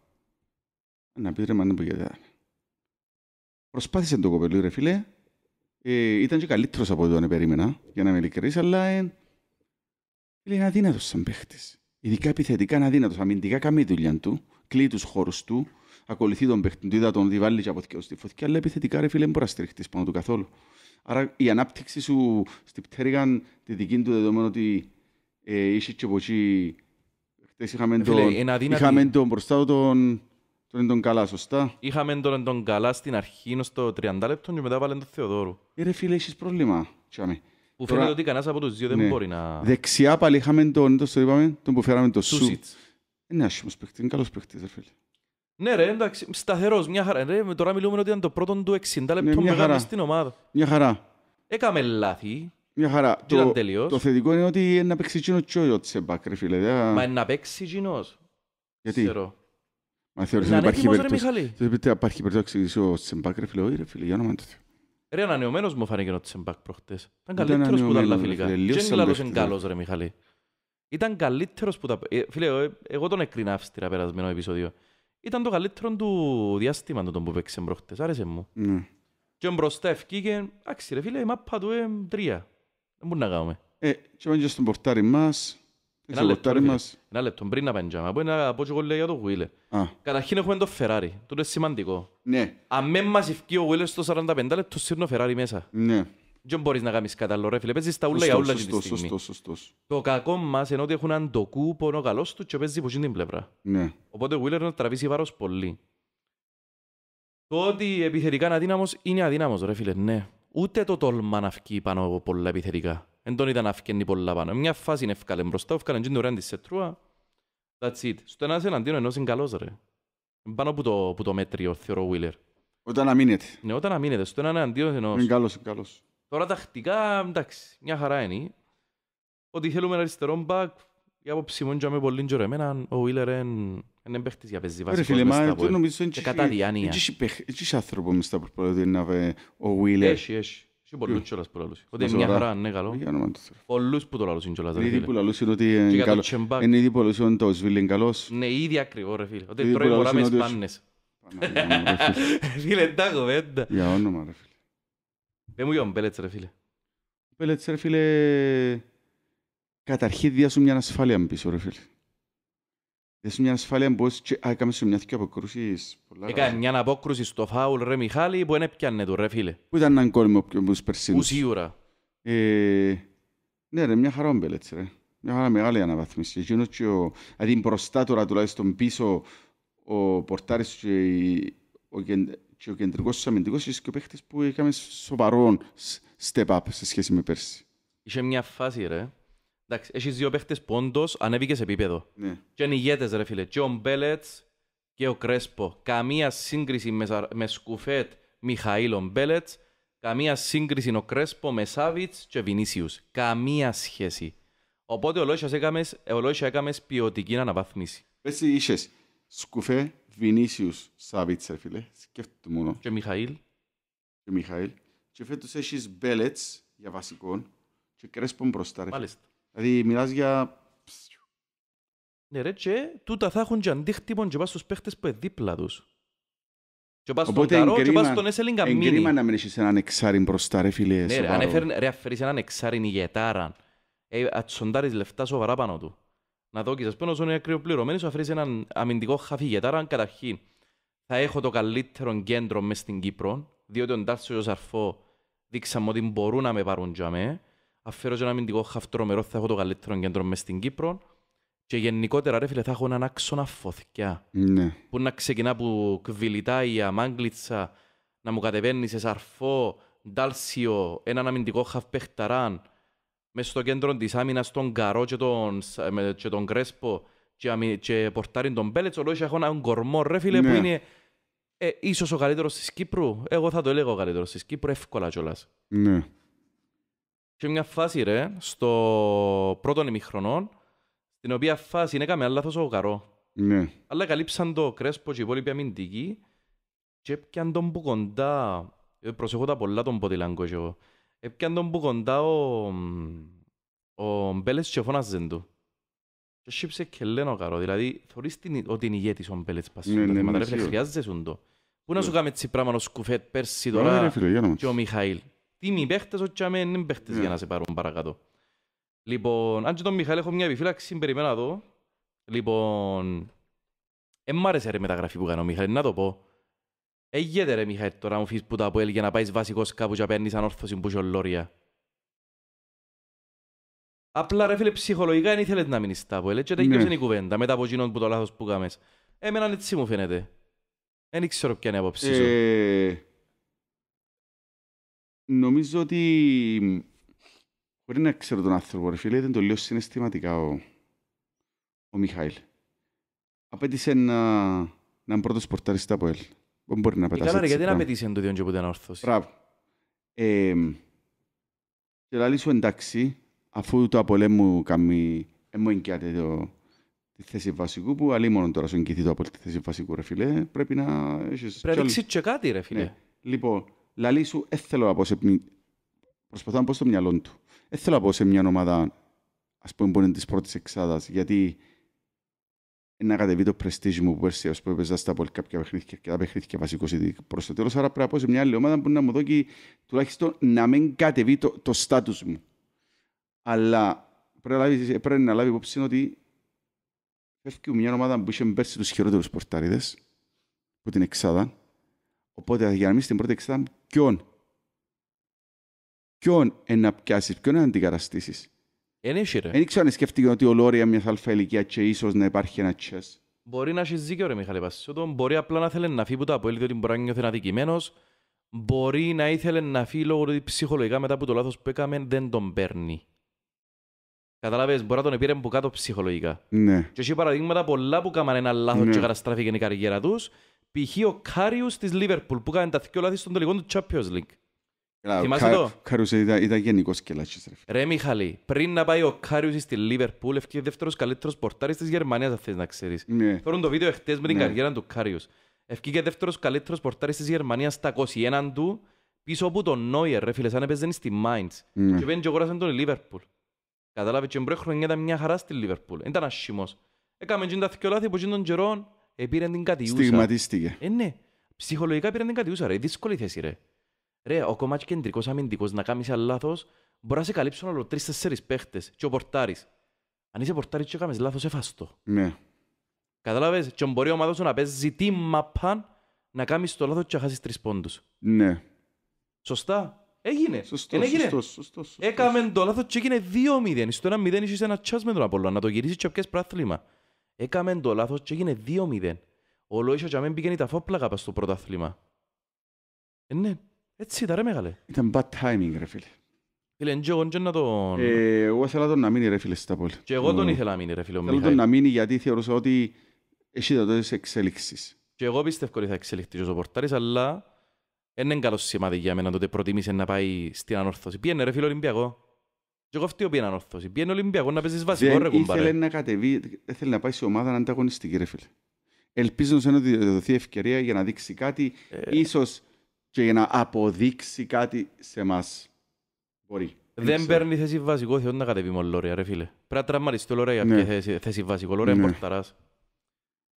Να πει μάνα που γιατί Προσπάθησε το κοπελού, ρε φίλε. Ε, ήταν και καλύτερος από τον περίμενα, για να με ειλικρίσεις, αλλά ε, φίλε, είναι αδύνατος σαν παίχτης. Ειδικά επιθετικά είναι αδύνατος. Αμυντικά καμία δουλειά του. Κλείει τους χώρους του ακολουθεί τον παιχνίδι, είδα τον διβάλλει και από και στη φωτιά, αλλά επιθετικά ρε φίλε δεν μπορεί να στηριχτείς πάνω του καθόλου. Άρα η ανάπτυξη σου στην πτέρυγαν τη δική του δεδομένου ότι ε, είσαι και από εκεί. είχαμε, τον, αδύνατη... είχαμε τον μπροστά τον, τον τον καλά, σωστά. Είχαμε τον τον καλά στην αρχή στο 30 λεπτό και μετά βάλε τον Θεοδόρου. Ε, ρε φίλε, έχεις πρόβλημα. Τσάμε. Που φαίνεται Τώρα... ότι κανένας από τους δύο δεν ναι. μπορεί να... Δεξιά πάλι είχαμε τον, το είπαμε, τον που φέραμε τον Σούσιτς. Είναι άσχημος παίχτης, είναι καλός παίχτης, ρε φίλε. Ναι ρε, εντάξει, σταθερός, μια χαρά. Ρε, τώρα μιλούμε ότι ήταν το πρώτο του 60 ναι, λεπτό ναι, μεγάλο στην ομάδα. Μια χαρά. Έκαμε λάθη. Μια χαρά. Και το, ήταν τελείως. το θετικό είναι ότι είναι να παίξει κοινό τσόγιο τσεμπακ, ρε φίλε. Δια... Μα είναι να παίξει κοινός. Γιατί. Ξέρω. Μα θεωρείς ότι υπάρχει περίπτωση. Δεν Υπάρχει περίπτωση ο τσεμπακ, ρε φίλε. Ρε φίλε, για όνομα του Θεού. Ρε ανανεωμένος μου φάνηκε ο Τσεμπακ προχτές. Ήταν καλύτερος που τα άλλα φιλικά. Και λάλλος είναι καλός ρε Μιχαλή. Ήταν καλύτερος που τα... Ε, φίλε, ε, εγώ τον έκρινα αυστηρά περασμένο επεισόδιο ήταν το καλύτερο του διάστημα το που παίξε προχτές. Άρεσε μου. Mm. Και μπροστά ευκήκε, άξι ρε φίλε, η μάπα του είναι τρία. Δεν μπορούμε να κάνουμε. Ε, και πάνε και στον πορτάρι μας. Ένα λεπτό, μας... ένα λεπτό πριν να πάνε από ένα από και εγώ για το Will. Καταρχήν έχουμε το Φεράρι, τούτο είναι σημαντικό. Ναι. Αν μας ευκεί ο Γουίλε στο 45 λεπτό σύρνω Φεράρι μέσα. Ναι δεν μπορείς να κάνεις κατάλληλο ρε φίλε, παίζεις τα ούλα για ούλα τη στιγμή. Το κακό μας είναι ότι έχουν έναν το που ο καλός του και παίζει από την πλευρά. Ναι. Οπότε ο Wheeler να τραβήσει βάρος πολύ. Το ότι επιθερικά είναι αδύναμος είναι αδύναμος ρε φίλε, ναι. Ούτε το τόλμα να φκεί πάνω από πολλά επιθερικά. Εν τον είδα να φκένει πολλά πάνω. Μια φάση είναι ευκάλε μπροστά, ευκάλε γίνει ωραία της That's it. Στο ένας εναντίον ενός είναι καλός ρε. Πάνω το, που το μέτριο θεωρώ ο Όταν αμήνεται. Ναι, όταν αμήνεται. Στο έναν αντίον ενός. Είναι καλός, είναι καλός. Τώρα τακτικά, εντάξει, μια χαρά είναι. Ότι θέλουμε ένα αριστερό μπακ, η άποψη μου είναι πολύ και εμένα, ο Βίλερ είναι παίχτης για παίζεις βασικό φίλε, μες στα νομίζω Και κατά διάνοια. Έτσι είσαι άνθρωπο μες τα προπολότητα να βε ο Βίλερ. Έχει, έχει. Έχει πολλούς κιόλας που λαλούς. Ότι είναι μια χαρά, είναι καλό. Πολλούς που το λαλούσουν κιόλας. Είναι ήδη που λαλούσουν ότι είναι καλό. Είναι ήδη που λαλούσουν το Σβίλ είναι καλός. Ναι, ήδη ακριβώς ρε φίλε. Ότι τρώει πολλά με σπάνες. Φίλε, τα κοβέντα. Ε, για όνομα ρε φίλε. Πες μου για Πέλετς ρε φίλε. Ο Πέλετς ρε φίλε... Καταρχήν διάσου μια ασφάλεια πίσω ρε φίλε. Διάσου μια ασφάλεια που έκαμε σου μια θεκιά αποκρούσεις. Έκανε μια αποκρούση στο φάουλ ρε Μιχάλη που δεν έπιανε του ρε φίλε. Που ήταν έναν κόλμο πιο μπούς περσίνους. Ουσίουρα. Ε, ναι ρε, μια χαρά ο Μπέλετς ρε. Μια χαρά μεγάλη αναβαθμίση. Εκείνος και ο... Δηλαδή μπροστά τώρα τουλάχιστον πίσω ο Πορτάρης και ο, και ο κεντρικός αμυντικό αμυντικό και ο παίχτη που είχαμε σοβαρό step-up σε σχέση με πέρσι. Είχε μια φάση, ρε. Εντάξει, έχεις δύο παίχτε πόντο, ανέβηκε σε επίπεδο. Ναι. Και είναι ηγέτες, ρε φίλε. Και ο Μπέλετ και ο Κρέσπο. Καμία σύγκριση με, με Σκουφέτ Μιχαήλ Μπέλετ. Καμία σύγκριση ο Κρέσπο με Σάβιτ και Βινίσιους. Καμία σχέση. Οπότε ο Λόισα έκαμε ποιοτική αναβάθμιση. Πέρσι είσαι. Σκουφέ, Βινίσιους Σάβιτς, φίλε. Σκέφτεται μόνο. Και Μιχαήλ. Και Μιχαήλ. Και φέτος έχεις Μπέλετς για βασικό και Κρέσπον μπροστά. Ρε. Μάλιστα. Δηλαδή μιλάς για... Ναι ρε και τούτα θα έχουν και αντίχτυπο και πας στους παίχτες που είναι δίπλα τους. Και πας στον Καρό και πας στον Εσέλιγκα Μίνι. Εγκρίμα να μην έχεις έναν εξάριν μπροστά ρε φίλε. Ναι ρε, αν έφερεις έναν εξάριν ηγετάραν, ε, ατσοντάρεις λεφτά σοβαρά πάνω του να δω και σας πω ότι είναι ακριοπληρωμένοι, σου αφαιρεί έναν αμυντικό χαφί. άρα, καταρχήν, θα έχω το καλύτερο κέντρο μες στην Κύπρο, διότι ο Ντάλσιο και ο Ζαρφό δείξαμε ότι μπορούν να με πάρουν για με. Αφαιρώ και ένα αμυντικό μερό, θα έχω το καλύτερο κέντρο μες στην Κύπρο. Και γενικότερα, ρε φίλε, θα έχω έναν άξονα φωθιά. Ναι. Που να ξεκινά που κβιλιτάει, μάγκλιτσα, να μου κατεβαίνει σε σαρφό, ντάλσιο, έναν αμυντικό χαφ παιχταράν μέσα στο κέντρο της άμυνας τον Καρό και τον, και τον Κρέσπο και, αμυ... και πορτάρει τον Μπέλετς, ο Λόης έχω έναν κορμό ρε φίλε ναι. που είναι ε, ίσως ο καλύτερος της Κύπρου. Εγώ θα το λέγω ο καλύτερος της Κύπρου εύκολα κιόλας. Ναι. Και μια φάση ρε, στο πρώτο ημιχρονό, στην οποία φάση είναι καμία λάθος ο Καρό. Ναι. Αλλά καλύψαν το Κρέσπο και οι υπόλοιποι αμυντικοί και έπιαν τον που κοντά. Ε, Προσεχώ τα πολλά τον Ποτηλάνκο και εγώ. Έπιαν τον που κοντά ο, ο Μπέλετς και φώναζε του. Και σύψε και λένε ο καρό. Δηλαδή, θωρείς την, ότι είναι ηγέτης ο Μπέλετς πας. Ναι, ναι, ναι, χρειάζεσαι σου το. Πού να σου κάνει έτσι πράγμα ο Σκουφέτ πέρσι τώρα και ο Μιχαήλ. Τι μη παίχτες, όχι άμα είναι παίχτες ναι. για να σε πάρουν παρακάτω. Λοιπόν, αν και τον Μιχαήλ έχω μια επιφύλαξη, περιμένω εδώ. Λοιπόν, εμ' άρεσε η μεταγραφή που κάνω ο Μιχαήλ, να το πω. Έγινε ρε Μιχαήλ τώρα μου φύσεις που τα Αποέλ για να πάεις βασικός κάπου και παίρνεις ανόρθωση που και ολόρια. Απλά ρε φίλε ψυχολογικά δεν ήθελες να μείνεις πω Αποέλ και τέγιψε ναι. η κουβέντα μετά από γίνον που το λάθος που κάμες. Εμένα έτσι μου φαίνεται. Δεν ξέρω ποια είναι η απόψη σου. Ε, νομίζω ότι μπορεί να ξέρω τον άνθρωπο ρε φίλε, ήταν το λέω συναισθηματικά ο, ο Μιχαήλ. Απέτησε να, να είναι πρώτος πορτάρις πω έλεγε μπορεί να ε, πετάσεις. Καλά, γιατί να πετήσει εν το δύο που δεν ορθώσει. Μπράβο. Ε, και σου εντάξει, αφού το απολέμου καμί, εμώ εγκιάται το, τη θέση βασικού, που αλλή μόνο τώρα σου εγκυθεί το από τη θέση βασικού, ρε φίλε, πρέπει να έχεις... Πρέπει να ξύτσε κάτι, ρε φίλε. Ναι. Λοιπόν, λαλή σου, ε, έθελω να πω σε... Προσπαθώ να πω στο μυαλό του. Ε, έθελω να πω σε μια ομάδα, ας πούμε, που είναι της πρώτης εξάδας, γιατί να κατεβεί το prestige μου που πέρσι ας πούμε, παίζα στα πολύ κάποια παιχνίδια και τα παιχνίδια βασικώς ήδη προς το τέλος. Άρα πρέπει να πω σε μια άλλη ομάδα που να μου δώσει τουλάχιστον να μην κατεβεί το, το status μου. Αλλά πρέπει να λάβεις, πρέπει να λάβει υπόψη ότι φεύγει μια ομάδα που είχε πέρσι τους χειρότερους πορτάριδες που την εξάδα. Οπότε για να μην στην πρώτη εξάδα ποιον ποιον να πιάσεις, ποιον να αντικαταστήσεις. Δεν ξέρω αν σκέφτηκε ότι ο Λόρια μια αλφα ηλικία και ίσως να υπάρχει ένα τσέσ. Μπορεί να έχεις δίκιο ρε Μιχάλη Πασσιώτο, μπορεί απλά να θέλει να φύγει από το αποέλει διότι μπορεί να νιώθει αδικημένος, μπορεί να ήθελε να φύγει λόγω ότι ψυχολογικά μετά από το λάθος που έκαμε δεν τον παίρνει. Κατάλαβε, μπορεί να τον πήρε από κάτω ψυχολογικά. Ναι. Και έχει παραδείγματα πολλά που έκαναν ένα λάθος ναι. και καταστράφηκε η καριέρα τους. Π.χ. ο Κάριου της Λίβερπουλ που έκανε τα δύο λάθη στον τελικό του Champions League. Θυμάσαι το. Κάριους ήταν γενικός και λάτσις. Ρε Μιχαλή, πριν να πάει ο Κάριους στη Λίβερπουλ, ευκαιρία δεύτερος καλύτερος πορτάρης της Γερμανίας, αν θες να ξέρεις. Ναι. Φέρουν το βίντεο εχθές με την ναι. καριέρα του Κάριους. Ευκαιρία δεύτερος καλύτερος πορτάρης της Γερμανίας στα 21 του, πίσω από τον Νόιερ, ρε φίλε, σαν έπαιζε στη Μάιντς. Ναι. Και πέντε και αγόρασαν τον Λίβερπουλ. Κατάλαβε και μπρέχει να ήταν μια χαρά στη Λίβερπουλ. Ήταν ασχημός. Έκαμε και τα δυο λάθη που γίνονταν καιρόν, επήρε την κατιούσα. Στιγματίστηκε. Ε, ναι. Ψυχολογικά πήραν την κατιούσα, ρε. Δύσκολη θέση, ρε. Ρε, ο κομμάτι κεντρικός αμυντικός να κάνεις ένα λάθος, μπορεί να σε καλύψουν όλο τρει-τέσσερι παίχτες και ο πορτάρι. Αν είσαι πορτάρι, και κάνει λάθος, εφαστό. Ναι. Κατάλαβες, και μπορεί ο ομάδος σου να παίζει τι παν να κάνεις το λάθος και να χάσεις Ναι. Σωστά. Έγινε. Σωστό, έγινε. Σωστό, σωστό, σωστό. Έκαμε το λάθος και έγινε 2-0. Στο είσαι ένας με τον να το γυρίσεις και Έκαμε το εγινε Ο πήγαινε τα στο έτσι ήταν ρε μεγάλε. Ήταν bad timing ρε φίλε. Φίλε, και εγώ να τον... Ε, εγώ ήθελα τον να μείνει ρε φίλε στα πόλη. Και εγώ τον ήθελα να μείνει ρε φίλε ο Μιχαήλ. Θέλω τον να μείνει γιατί θεωρούσα ότι εσύ τα τόσες εξελίξεις. Και εγώ πιστεύω ότι θα εξελιχθεί ο Πορτάρης, αλλά δεν είναι καλός σημάδι για μένα τότε προτίμησε να πάει στην ανόρθωση. Πιένε ρε φίλε Ολυμπιακό. Και εγώ φταίω πήγαινε ανόρθωση. Πιένε Ολυμπιακό να παίζεις βασικό ρε κουμπάρε. Ήθελε να κατεβεί, ήθελε να πάει σε ομάδα ανταγωνιστική ρε φίλε. Ελπίζω να δοθεί ευκαιρία για να δείξει κάτι. Ε... Ίσως και για να αποδείξει κάτι σε εμά. Μπορεί. Δεν παίρνει θέση βασικό θέλω να κατεβεί μόνο Λόρια, ρε φίλε. Πρέπει να τραυματιστεί ο Λόρια για ναι. θέση, θέση βασικό. Λόρια ναι. πορταράς.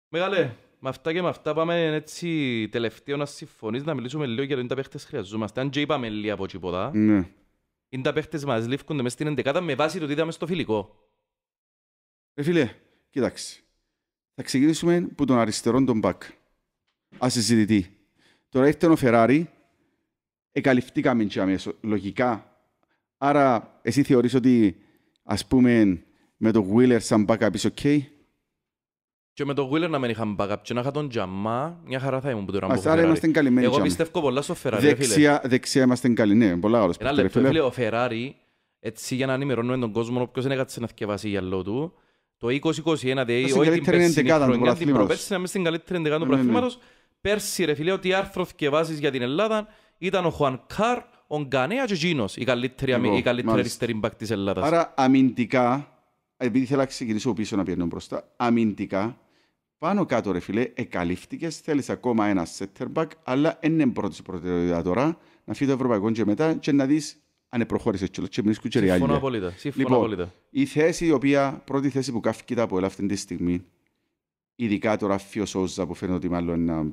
Μεγάλε, με αυτά και με αυτά πάμε έτσι τελευταίο να συμφωνείς να μιλήσουμε λίγο για το είναι τα παίχτες χρειαζόμαστε. Αν και είπαμε λίγο από τίποτα, ναι. είναι τα παίχτες μας λήφκονται μέσα στην εντεκάδα με βάση το τι είδαμε στο φιλικό. Ρε φίλε, κοίταξε. Θα ξεκινήσουμε από τον αριστερό τον Μπακ. Ασυζητητή. Τώρα ήρθε ο Φεράρι, εκαλυφθήκαμε και αμέσως, λογικά. Άρα, εσύ θεωρείς ότι, ας πούμε, με τον Wheeler σαν backup είσαι okay. Και με τον Wheeler να μην είχαμε backup και να είχα τον Τζαμά, μια χαρά θα ήμουν που τώρα Μας άρα είμαστε καλυμμένοι Εγώ πιστεύω πολλά στο Φεράρι, δεξιά, δεξιά είμαστε καλοί, ναι, πολλά ώρες. Ένα λεπτό, φίλε, ο Φεράρι, έτσι για να ανημερώνουμε τον κόσμο, όποιος δεν έκατσε να θυκευάσει για λόγω του, το 2021, δηλαδή, όχι την πέρσι χρονιά, την προπέρσι να είμαι στην καλύτερη εντεκάδα του ναι, ναι, ναι. πραθήματος, Πέρσι, ρε φίλε, ότι άρθρο θκευάζει για την Ελλάδα ήταν ο Χουαν Κάρ, ο Γκανέα και ο Γίνο, η καλύτερη, Εγώ, η λοιπόν, καλύτερη μπακ της Ελλάδας. Άρα αμυντικά, επειδή θέλω να ξεκινήσω πίσω να πιένω μπροστά, αμυντικά, πάνω κάτω ρε φίλε, εκαλύφθηκες. Θέλεις ακόμα ένα setter back, αλλά δεν είναι πρώτης προτεραιότητα τώρα, να φύγει το ευρωπαϊκό και μετά και να δεις αν προχώρησες και και μιλήσεις κουτσεριά. Συμφωνώ Λοιπόν, απολύτα. η θέση η οποία, πρώτη θέση που κάφηκε από από αυτή τη στιγμή, ειδικά τώρα φιωσόζα που φαίνεται ότι μάλλον είναι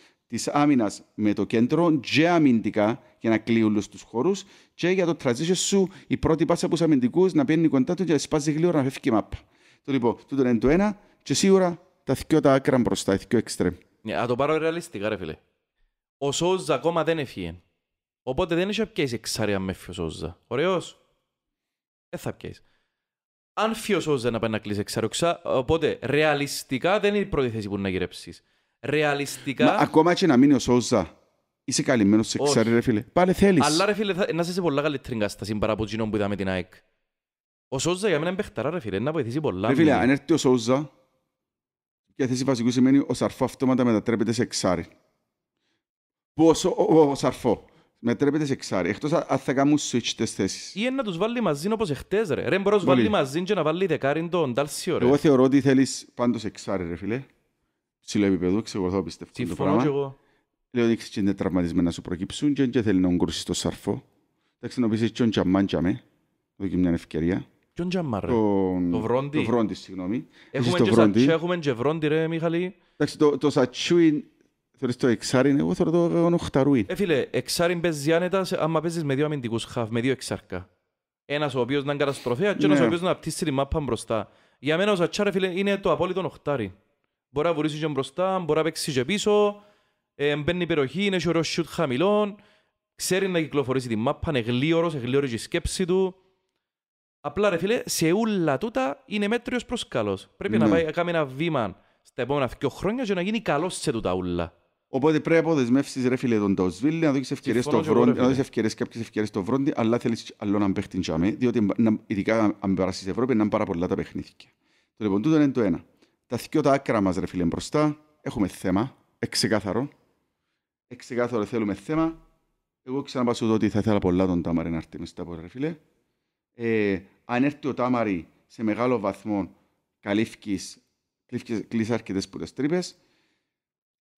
της άμυνας με το κέντρο και αμυντικά για να κλείουν τους χώρους και για το transition σου η πρώτη πάσα από τους αμυντικούς να παίρνει κοντά του και να σπάζει γλύρω να φεύγει και μάπα. Το λοιπόν, τούτο είναι το ένα και σίγουρα τα θυκιό τα άκρα μπροστά, θυκιό εξτρεμ. Ναι, yeah, το πάρω ρεαλιστικά ρε φίλε. Ο Σόζα ακόμα δεν έφυγε. Οπότε δεν είσαι πιέσει εξάρια με έφυγε ο Σόζα. Ωραίος. Δεν θα πιέσει. Αν φιο Σόζα να πάει να κλείσει εξάρια, οπότε ρεαλιστικά δεν είναι η πρώτη θέση που να γυρέψεις ρεαλιστικά. Μα, ακόμα και να μείνει ο Σόζα, είσαι καλυμμένος σε ξάρι, ρε φίλε. Πάλι θέλεις. Αλλά ρε φίλε, θα... να είσαι σε πολλά καλύτερη στα παρά από εκείνον που είδαμε την ΑΕΚ. Ο Σόζα για μένα είναι παιχταρά, ρε φίλε, να βοηθήσει πολλά. Ρε φίλε, αν έρθει ο Σόζα για θέση βασικού σημαίνει ο Σαρφό αυτόματα μετατρέπεται σε εξάρι. Πόσο ο, ο, ο Σαρφό μετρέπεται σε εξάρι, εκτός αν θα κάνουν switch τις θέσεις. Ή να τους βάλει μαζί όπως εχθές ρε. Ρε μπορείς βάλει μαζί και να βάλει δεκάριν τον Ντάλσιο ρε. Εγώ θεωρώ ότι θέλεις πάντως εξάρι ρε φίλε ψηλό επίπεδο, ξεκολουθώ πιστεύω το πράγμα. Και εγώ. Λέω ότι είναι τραυματισμένοι να σου προκύψουν και δεν θέλει να ογκρούσεις το σαρφό. Θα ξενοποιήσεις και Τζαμάν Τζαμέ, μια ευκαιρία. Τον Τζαμάν το Βρόντι. Το Βρόντι, συγγνώμη. Έχουμε και Βρόντι ρε Μιχαλή. το Σατσούιν θέλεις το εξάριν, εγώ θέλω το οχταρούιν. Ε, φίλε, εξάριν παίζεις άμα παίζεις με δύο αμυντικούς Μπορεί να βουρήσει και μπροστά, μπορεί να παίξει και πίσω, ε, μπαίνει περιοχή, είναι ωραίο σιούτ χαμηλών, ξέρει να κυκλοφορήσει τη μάπα, είναι γλίωρος, εγλίωρη και η σκέψη του. Απλά ρε φίλε, σε ούλα τούτα είναι μέτριος προς καλός. Πρέπει ναι. να πάει να κάνει ένα βήμα στα επόμενα δύο χρόνια για να γίνει καλός σε τούτα ούλα. Οπότε πρέπει να αποδεσμεύσεις ρε φίλε τον Τοσβίλ, να δώσεις ευκαιρίες στο βρόντι, να δώσεις ευκαιρίες, κάποιες ευκαιρίες στο βρόντι, αλλά θέλεις άλλο να παίχτην τζάμε, διότι ειδικά αν στην Ευρώπη, να είναι πάρα πολλά τα παιχνίδια. Το λοιπόν, τούτο είναι το ένα. Τα δυο τα άκρα μας, ρε φίλε, μπροστά. Έχουμε θέμα. Εξεκάθαρο. Εξεκάθαρο θέλουμε θέμα. Εγώ ξαναπάσω ότι θα ήθελα πολλά τον Τάμαρη να έρθει μες τα ρε φίλε. Ε, αν έρθει ο Τάμαρη σε μεγάλο βαθμό καλύφκης, κλείσει αρκετές που τις τρύπες.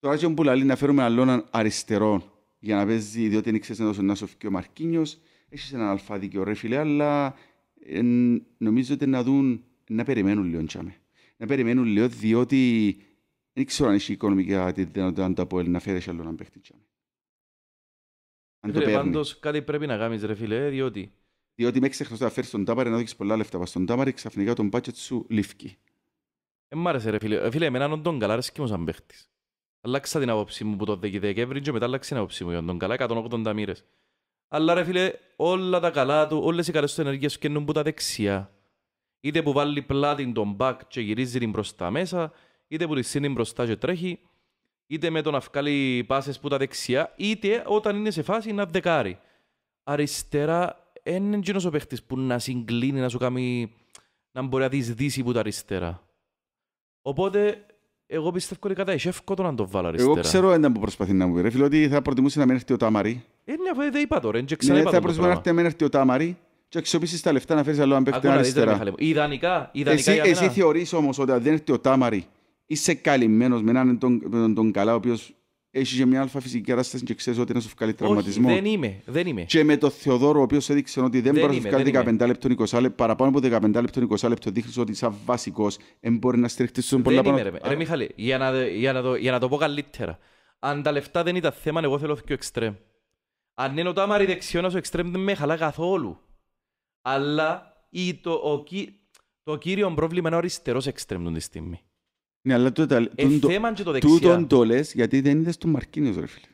Τώρα και που λαλεί να φέρουμε άλλον αριστερό για να παίζει, διότι δεν ξέρεις να ένα ο Μαρκίνιος. Έχεις έναν αλφάδικιο ρε φίλε, αλλά ε, νομίζω ότι να δουν, να περιμένουν λίγο τσάμε να περιμένουν λίγο, διότι δεν ξέρω αν έχει οικονομικά τη δυνατότητα να το πω να φέρει άλλο έναν παίχτη. Αν το παίρνει. Πάντως κάτι πρέπει να κάνεις ρε φίλε, ε, διότι... Διότι με ξεχνάς να φέρεις τον τάμαρη να δώσεις πολλά λεφτά, πας στον τάμαρη ξαφνικά τον μπάτσετ σου λήφκει. Ε, μ' άρεσε ρε φίλε. ε, Φίλε, εμένα είναι τον καλά, αρέσκει μου σαν παίχτης. Αλλάξα την άποψή μου που το Δεκέμβρη και μετά αλλάξα την άποψή μου για τον καλά, 180 μοίρες. Αλλά ρε φίλε, όλα τα καλά του, όλες οι καλές τους ενεργείες σου καίνουν που τα δεξιά είτε που βάλει πλάτη τον μπακ και γυρίζει την μπροστά μέσα, είτε που τη σύνει μπροστά και τρέχει, είτε με το να βγάλει πάσες που τα δεξιά, είτε όταν είναι σε φάση να δεκάρει. Αριστερά είναι εκείνος ο παίχτης που να συγκλίνει, να σου κάνει να μπορεί να δύση που τα αριστερά. Οπότε, εγώ πιστεύω ότι κατά είσαι εύκολο να το βάλω αριστερά. Εγώ ξέρω ένα που προσπαθεί να μου πει, ότι θα προτιμούσε να μην έρθει ο Τάμαρη. Ε, ναι, δεν είπα τώρα, δεν ναι, ξέρω. Θα προτιμούσε να μην έρθει ο Τάμαρη και αξιοποιήσεις τα λεφτά να φέρεις άλλο αν παίχτε αριστερά. Ιδανικά, ιδανικά εσύ, εσύ θεωρείς όμως ότι αν δεν έρθει ο Τάμαρη, είσαι καλυμμένος με έναν τον, τον, τον καλά ο οποίος έχει και μια αλφα φυσική κατάσταση και ξέρεις ότι είναι σου βγάλει τραυματισμό. Όχι, δεν είμαι, δεν είμαι. Και με τον Θεοδόρο, ο οποίος έδειξε ότι δεν, δεν μπορεί να σου βγάλει 15 λεπτό 20 λεπτό, παραπάνω από 15 λεπτό 20 λεπτό, δείχνεις ότι σαν βασικός δεν μπορεί να στηριχτείς στον πολλά πράγματα. Ρε, ρε, ρε Μιχαλή, για να, για, να το, για να το πω καλύτερα. Αν τα λεφτά δεν ήταν θέμα, εγώ θέλω πιο εξτρέμ. Αν είναι ο Τάμαρη δεξιό, ο εξτρέμ δεν με χαλά καθόλου αλλά ή το, ο, το κύριο πρόβλημα είναι ο αριστερός εξτρέμ τη στιγμή. Ναι, αλλά τον, ε, το, το, το, το, τούτον το λες γιατί δεν είδες τον Μαρκίνιος, ρε φίλε.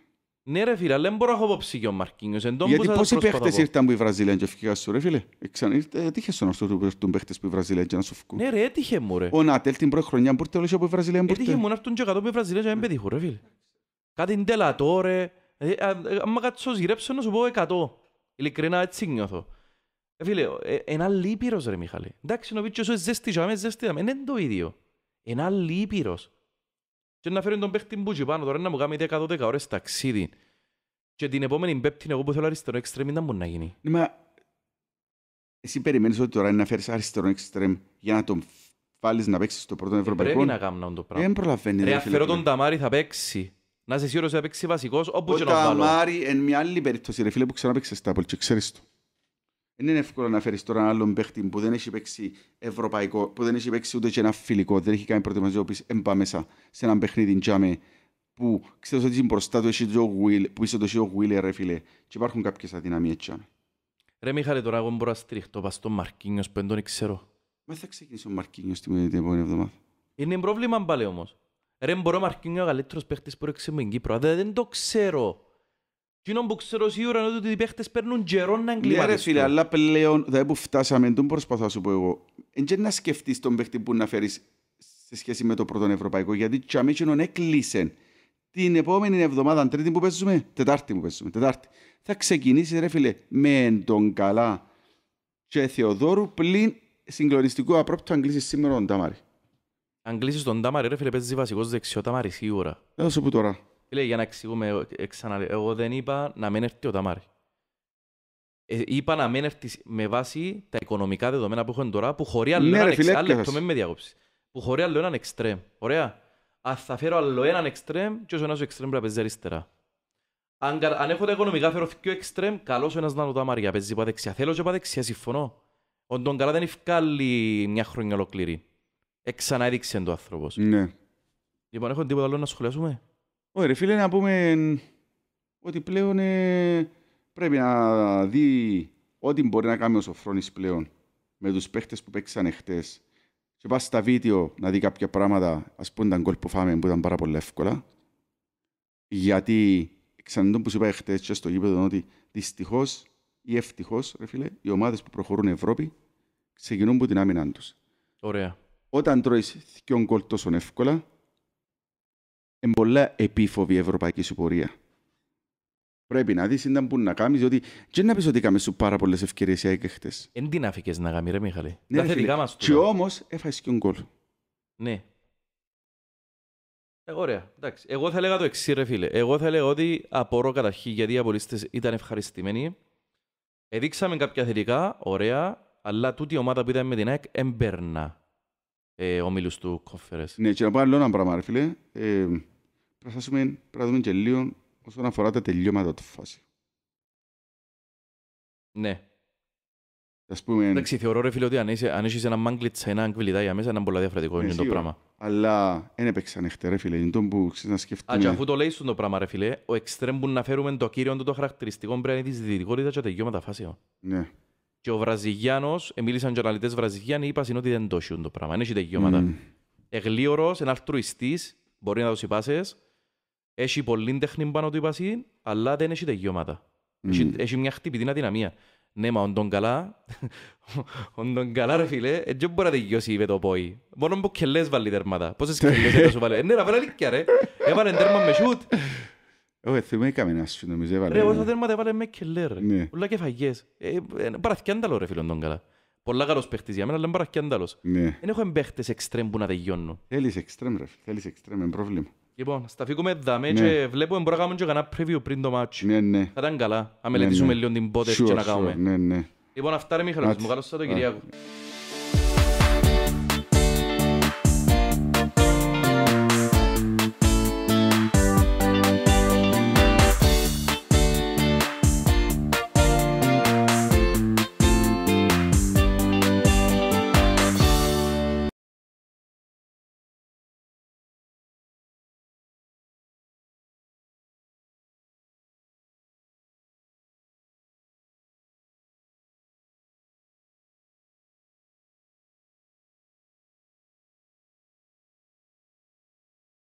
Ναι ρε φίλε, αλλά δεν μπορώ να έχω απόψη για τον Μαρκίνιος. Γιατί πόσοι παίχτες ήρθαν που η Βραζιλία και φύγαν σου ρε φίλε. Ξανά ήρθε, έτυχε ε, στον όσο του παίχτες που η Βραζιλία και να σου φύγουν. Ναι ρε, έτυχε μου ρε. Ο Νατέλ την πρώτη χρονιά που ήρθε όλες από η Βραζιλία. Έτυχε μου να έρθουν και κατώ που η Βραζιλία και δεν πετύχω ρε φίλε. Κάτι είναι τελατό ρε. Ε, Αν κάτσω γυρέψω να σου πω 100. Ειλικρινά έτσι νιώθω. Ε, φίλε, ένα ε, λύπηρος ρε Μιχαλή. Εντάξει, ο πίτσος σου ε, ζέστη, και ζέστη, δεν είναι το ίδιο. Ένα λύπηρος. Και να φέρουν τον παίχτη μπούτσι πάνω τώρα να μου κάνει 10-12 ώρες ταξίδι. Και την επόμενη πέπτη εγώ που θέλω αριστερό εξτρέμ δεν μπορεί να γίνει. Ναι, μα εσύ περιμένεις ότι τώρα είναι να φέρεις αριστερό εξτρέμ για να τον βάλεις να παίξεις στο πρώτο ευρωπαϊκό. Πρέπει να κάνουν το πράγμα. Δεν προλαβαίνει. Ρε αφαιρώ τον Ταμάρη θα παίξει. Να είσαι σίγουρος θα παίξει βασικός όπου και να βάλω. Ο Ταμάρη εν μια άλλη περίπτωση ρε φίλε που ξαναπαίξες τα πολύ ξέρεις το. Δεν είναι εύκολο να φέρεις τώρα έναν άλλον παίχτη που δεν έχει παίξει ευρωπαϊκό, που δεν έχει παίξει ούτε και ένα φιλικό, δεν έχει κάνει προετοιμασία που έμπα μέσα σε έναν παιχνίδι τζάμε που ξέρεις ότι μπροστά του έχει το Will, που είσαι το ο Will, ρε φίλε, και υπάρχουν κάποιες αδυναμίες τζάμε. Ρε Μιχάλη, τώρα εγώ μπορώ να στριχτώ πας στον Μαρκίνιος που δεν τον ξέρω. Μα θα ξεκινήσει ο Μαρκίνιος την επόμενη εβδομάδα. Είναι πρόβλημα πάλι όμως. Ρε μπορώ Μαρκίνιο ο καλύτερος παίχτης που με την Κύπρο, δεν το ξέρω. Κοινό που ξέρω σίγουρα είναι ότι οι παίχτες παίρνουν καιρό να ναι, εγκληματιστούν. Ναι φίλε, αλλά πλέον δεν που φτάσαμε, τον προσπαθώ να σου πω εγώ. Εν να σκεφτείς τον παίχτη που να φέρεις σε σχέση με το πρώτο ευρωπαϊκό, γιατί τσαμίτσινον έκλεισε την επόμενη εβδομάδα, τρίτη που παίζουμε, τετάρτη που παίζουμε, τετάρτη. Θα ξεκινήσει ρε φίλε με τον καλά και Θεοδόρου πλην συγκλονιστικού απρόπτου αν σήμερα τον Τάμαρη. Αν κλείσεις τον Τάμαρη ρε φίλε παίζεις βασικός δεξιό Τάμαρη σίγουρα. Έδωσε που τώρα. Φίλε, για να εξηγούμε, ε, ε, ξανά, εγώ δεν είπα να μην έρθει ο Ταμάρης. Ε, είπα να μην έρθει με βάση τα οικονομικά δεδομένα που έχουν τώρα, που χωρεί άλλο ναι, έναν εξτρέμ. το με διακόψει. Που χωρεί άλλο έναν εξτρέμ. Ωραία. Αν θα φέρω άλλο έναν εξτρέμ, και όσο ένας ο εξτρέμ πρέπει να παίζει αριστερά. Αν, αν έχω τα οικονομικά, φέρω πιο εξτρέμ, καλός ο ένας να το Ταμάρης για παίζει υπαδεξιά. Θέλω και υπαδεξιά, συμφωνώ. Ο τον καλά δεν ευκάλει μια χρονιά ολοκληρή. Εξαναέδειξε το άνθρωπος. Ναι. Λοιπόν, έχω τίποτα άλλο να σχολιάσουμε ρε φίλε, να πούμε ότι πλέον ε, πρέπει να δει ό,τι μπορεί να κάνει ο Σοφρόνης πλέον με τους παίχτες που παίξαν χτες και πας στα βίντεο να δει κάποια πράγματα, ας πούμε ήταν κολ που φάμε που ήταν πάρα πολύ εύκολα γιατί ξανά που σου είπα χτες και στο γήπεδο ότι δυστυχώς ή ευτυχώς, ρε φίλε, οι ομάδες που προχωρούν Ευρώπη ξεκινούν από την άμυνά τους. Ωραία. Όταν τρώεις δύο κολ τόσο εύκολα, εμπολά επίφοβη ευρωπαϊκή σου πορεία. Πρέπει να δεις ήταν που να κάνεις, διότι και να πεις ότι είχαμε σου πάρα πολλές ευκαιρίες για έκεχτες. Εν την να να κάνεις ρε Μίχαλη. Ναι, Τα θετικά μας Και όμως έφαγες και γκολ. Ναι. Ε, ωραία, εντάξει. Εγώ θα έλεγα το εξής, ρε φίλε. Εγώ θα έλεγα ότι απορώ καταρχήν γιατί οι απολύστες ήταν ευχαριστημένοι. Εδείξαμε κάποια θετικά, ωραία, αλλά τούτη η ομάδα που ήταν με την ΑΕΚ έμπερνα ε, ομίλους του κόφερες. Ναι, και να πω άλλο ένα πράγμα, ρε φίλε. Ε, πρέπει να δούμε και λίγο όσον αφορά τα τελειώματα του φάση. Ναι. Ας πούμε... Εντάξει, θεωρώ ρε φίλε ότι αν, είσαι, αν έχεις ένα μάγκλιτσα, ένα αγκλιτά μέσα, είναι πολύ διαφορετικό ναι, είναι το πράγμα. Αλλά δεν έπαιξαν εχτε ρε φίλε, είναι το που ξέρεις να σκεφτούμε. Αν και αφού το λέει στον το πράγμα ρε φίλε, ο εξτρέμ που να φέρουμε το κύριο το, το χαρακτηριστικό πρέπει να είναι της διδικότητας και τα τελειώματα φάση. Ναι. Και ο Βραζιλιάνος, ε, μίλησαν και αναλυτές Βραζιλιάνοι, είπα ότι δεν το έχουν το πράγμα, δεν έχει τελειώματα. Mm. Εγλίωρος, ένα αλτρουιστής, μπορεί να δώσει πάσες, έχει πολλή τέχνη πάνω του η Πασή, αλλά δεν έχει τελειώματα. Mm. Έχει, έχει μια χτυπητή αδυναμία. Ναι, μα όντων καλά, όντων καλά ρε φίλε, δεν μπορεί να τελειώσει είπε το πόη. Μόνο που κελές βάλει τερμάτα. Πόσες ναι. κελές έτσι σου βάλει. Ε, ναι ρε, βάλει αλήθεια ρε. Έβαλε τέρμα με σούτ. Όχι, ε, θυμάμαι καμία σου νομίζω έβαλε. Ρε, όσα τέρματα έβαλε με κελέ ρε. Ναι. Ούλα και φαγιές. Ε, ε, Παραθκιάνταλο ρε φίλε όντων καλά. Πολλά καλός παίχτης για μένα, αλλά παραθκιάνταλος. Ναι. Δεν έχω εμπαίχτες εξτρέμ που να τελειώνουν. Θέλεις εξτρέμ ρε, θέλεις εξτρέμ, είναι πρόβλημα. Λοιπόν, στα φύγουμε δάμε ναι. και βλέπουμε μπορούμε να κάνουμε και κανένα preview πριν το μάτσι. Ναι, ναι. Θα ήταν καλά, να μελετήσουμε ναι. λίγο την πότε και να κάνουμε. Ναι, ναι. Λοιπόν, αυτά είναι Μίχαλος, μου, καλώς Σαββατοκυριακό.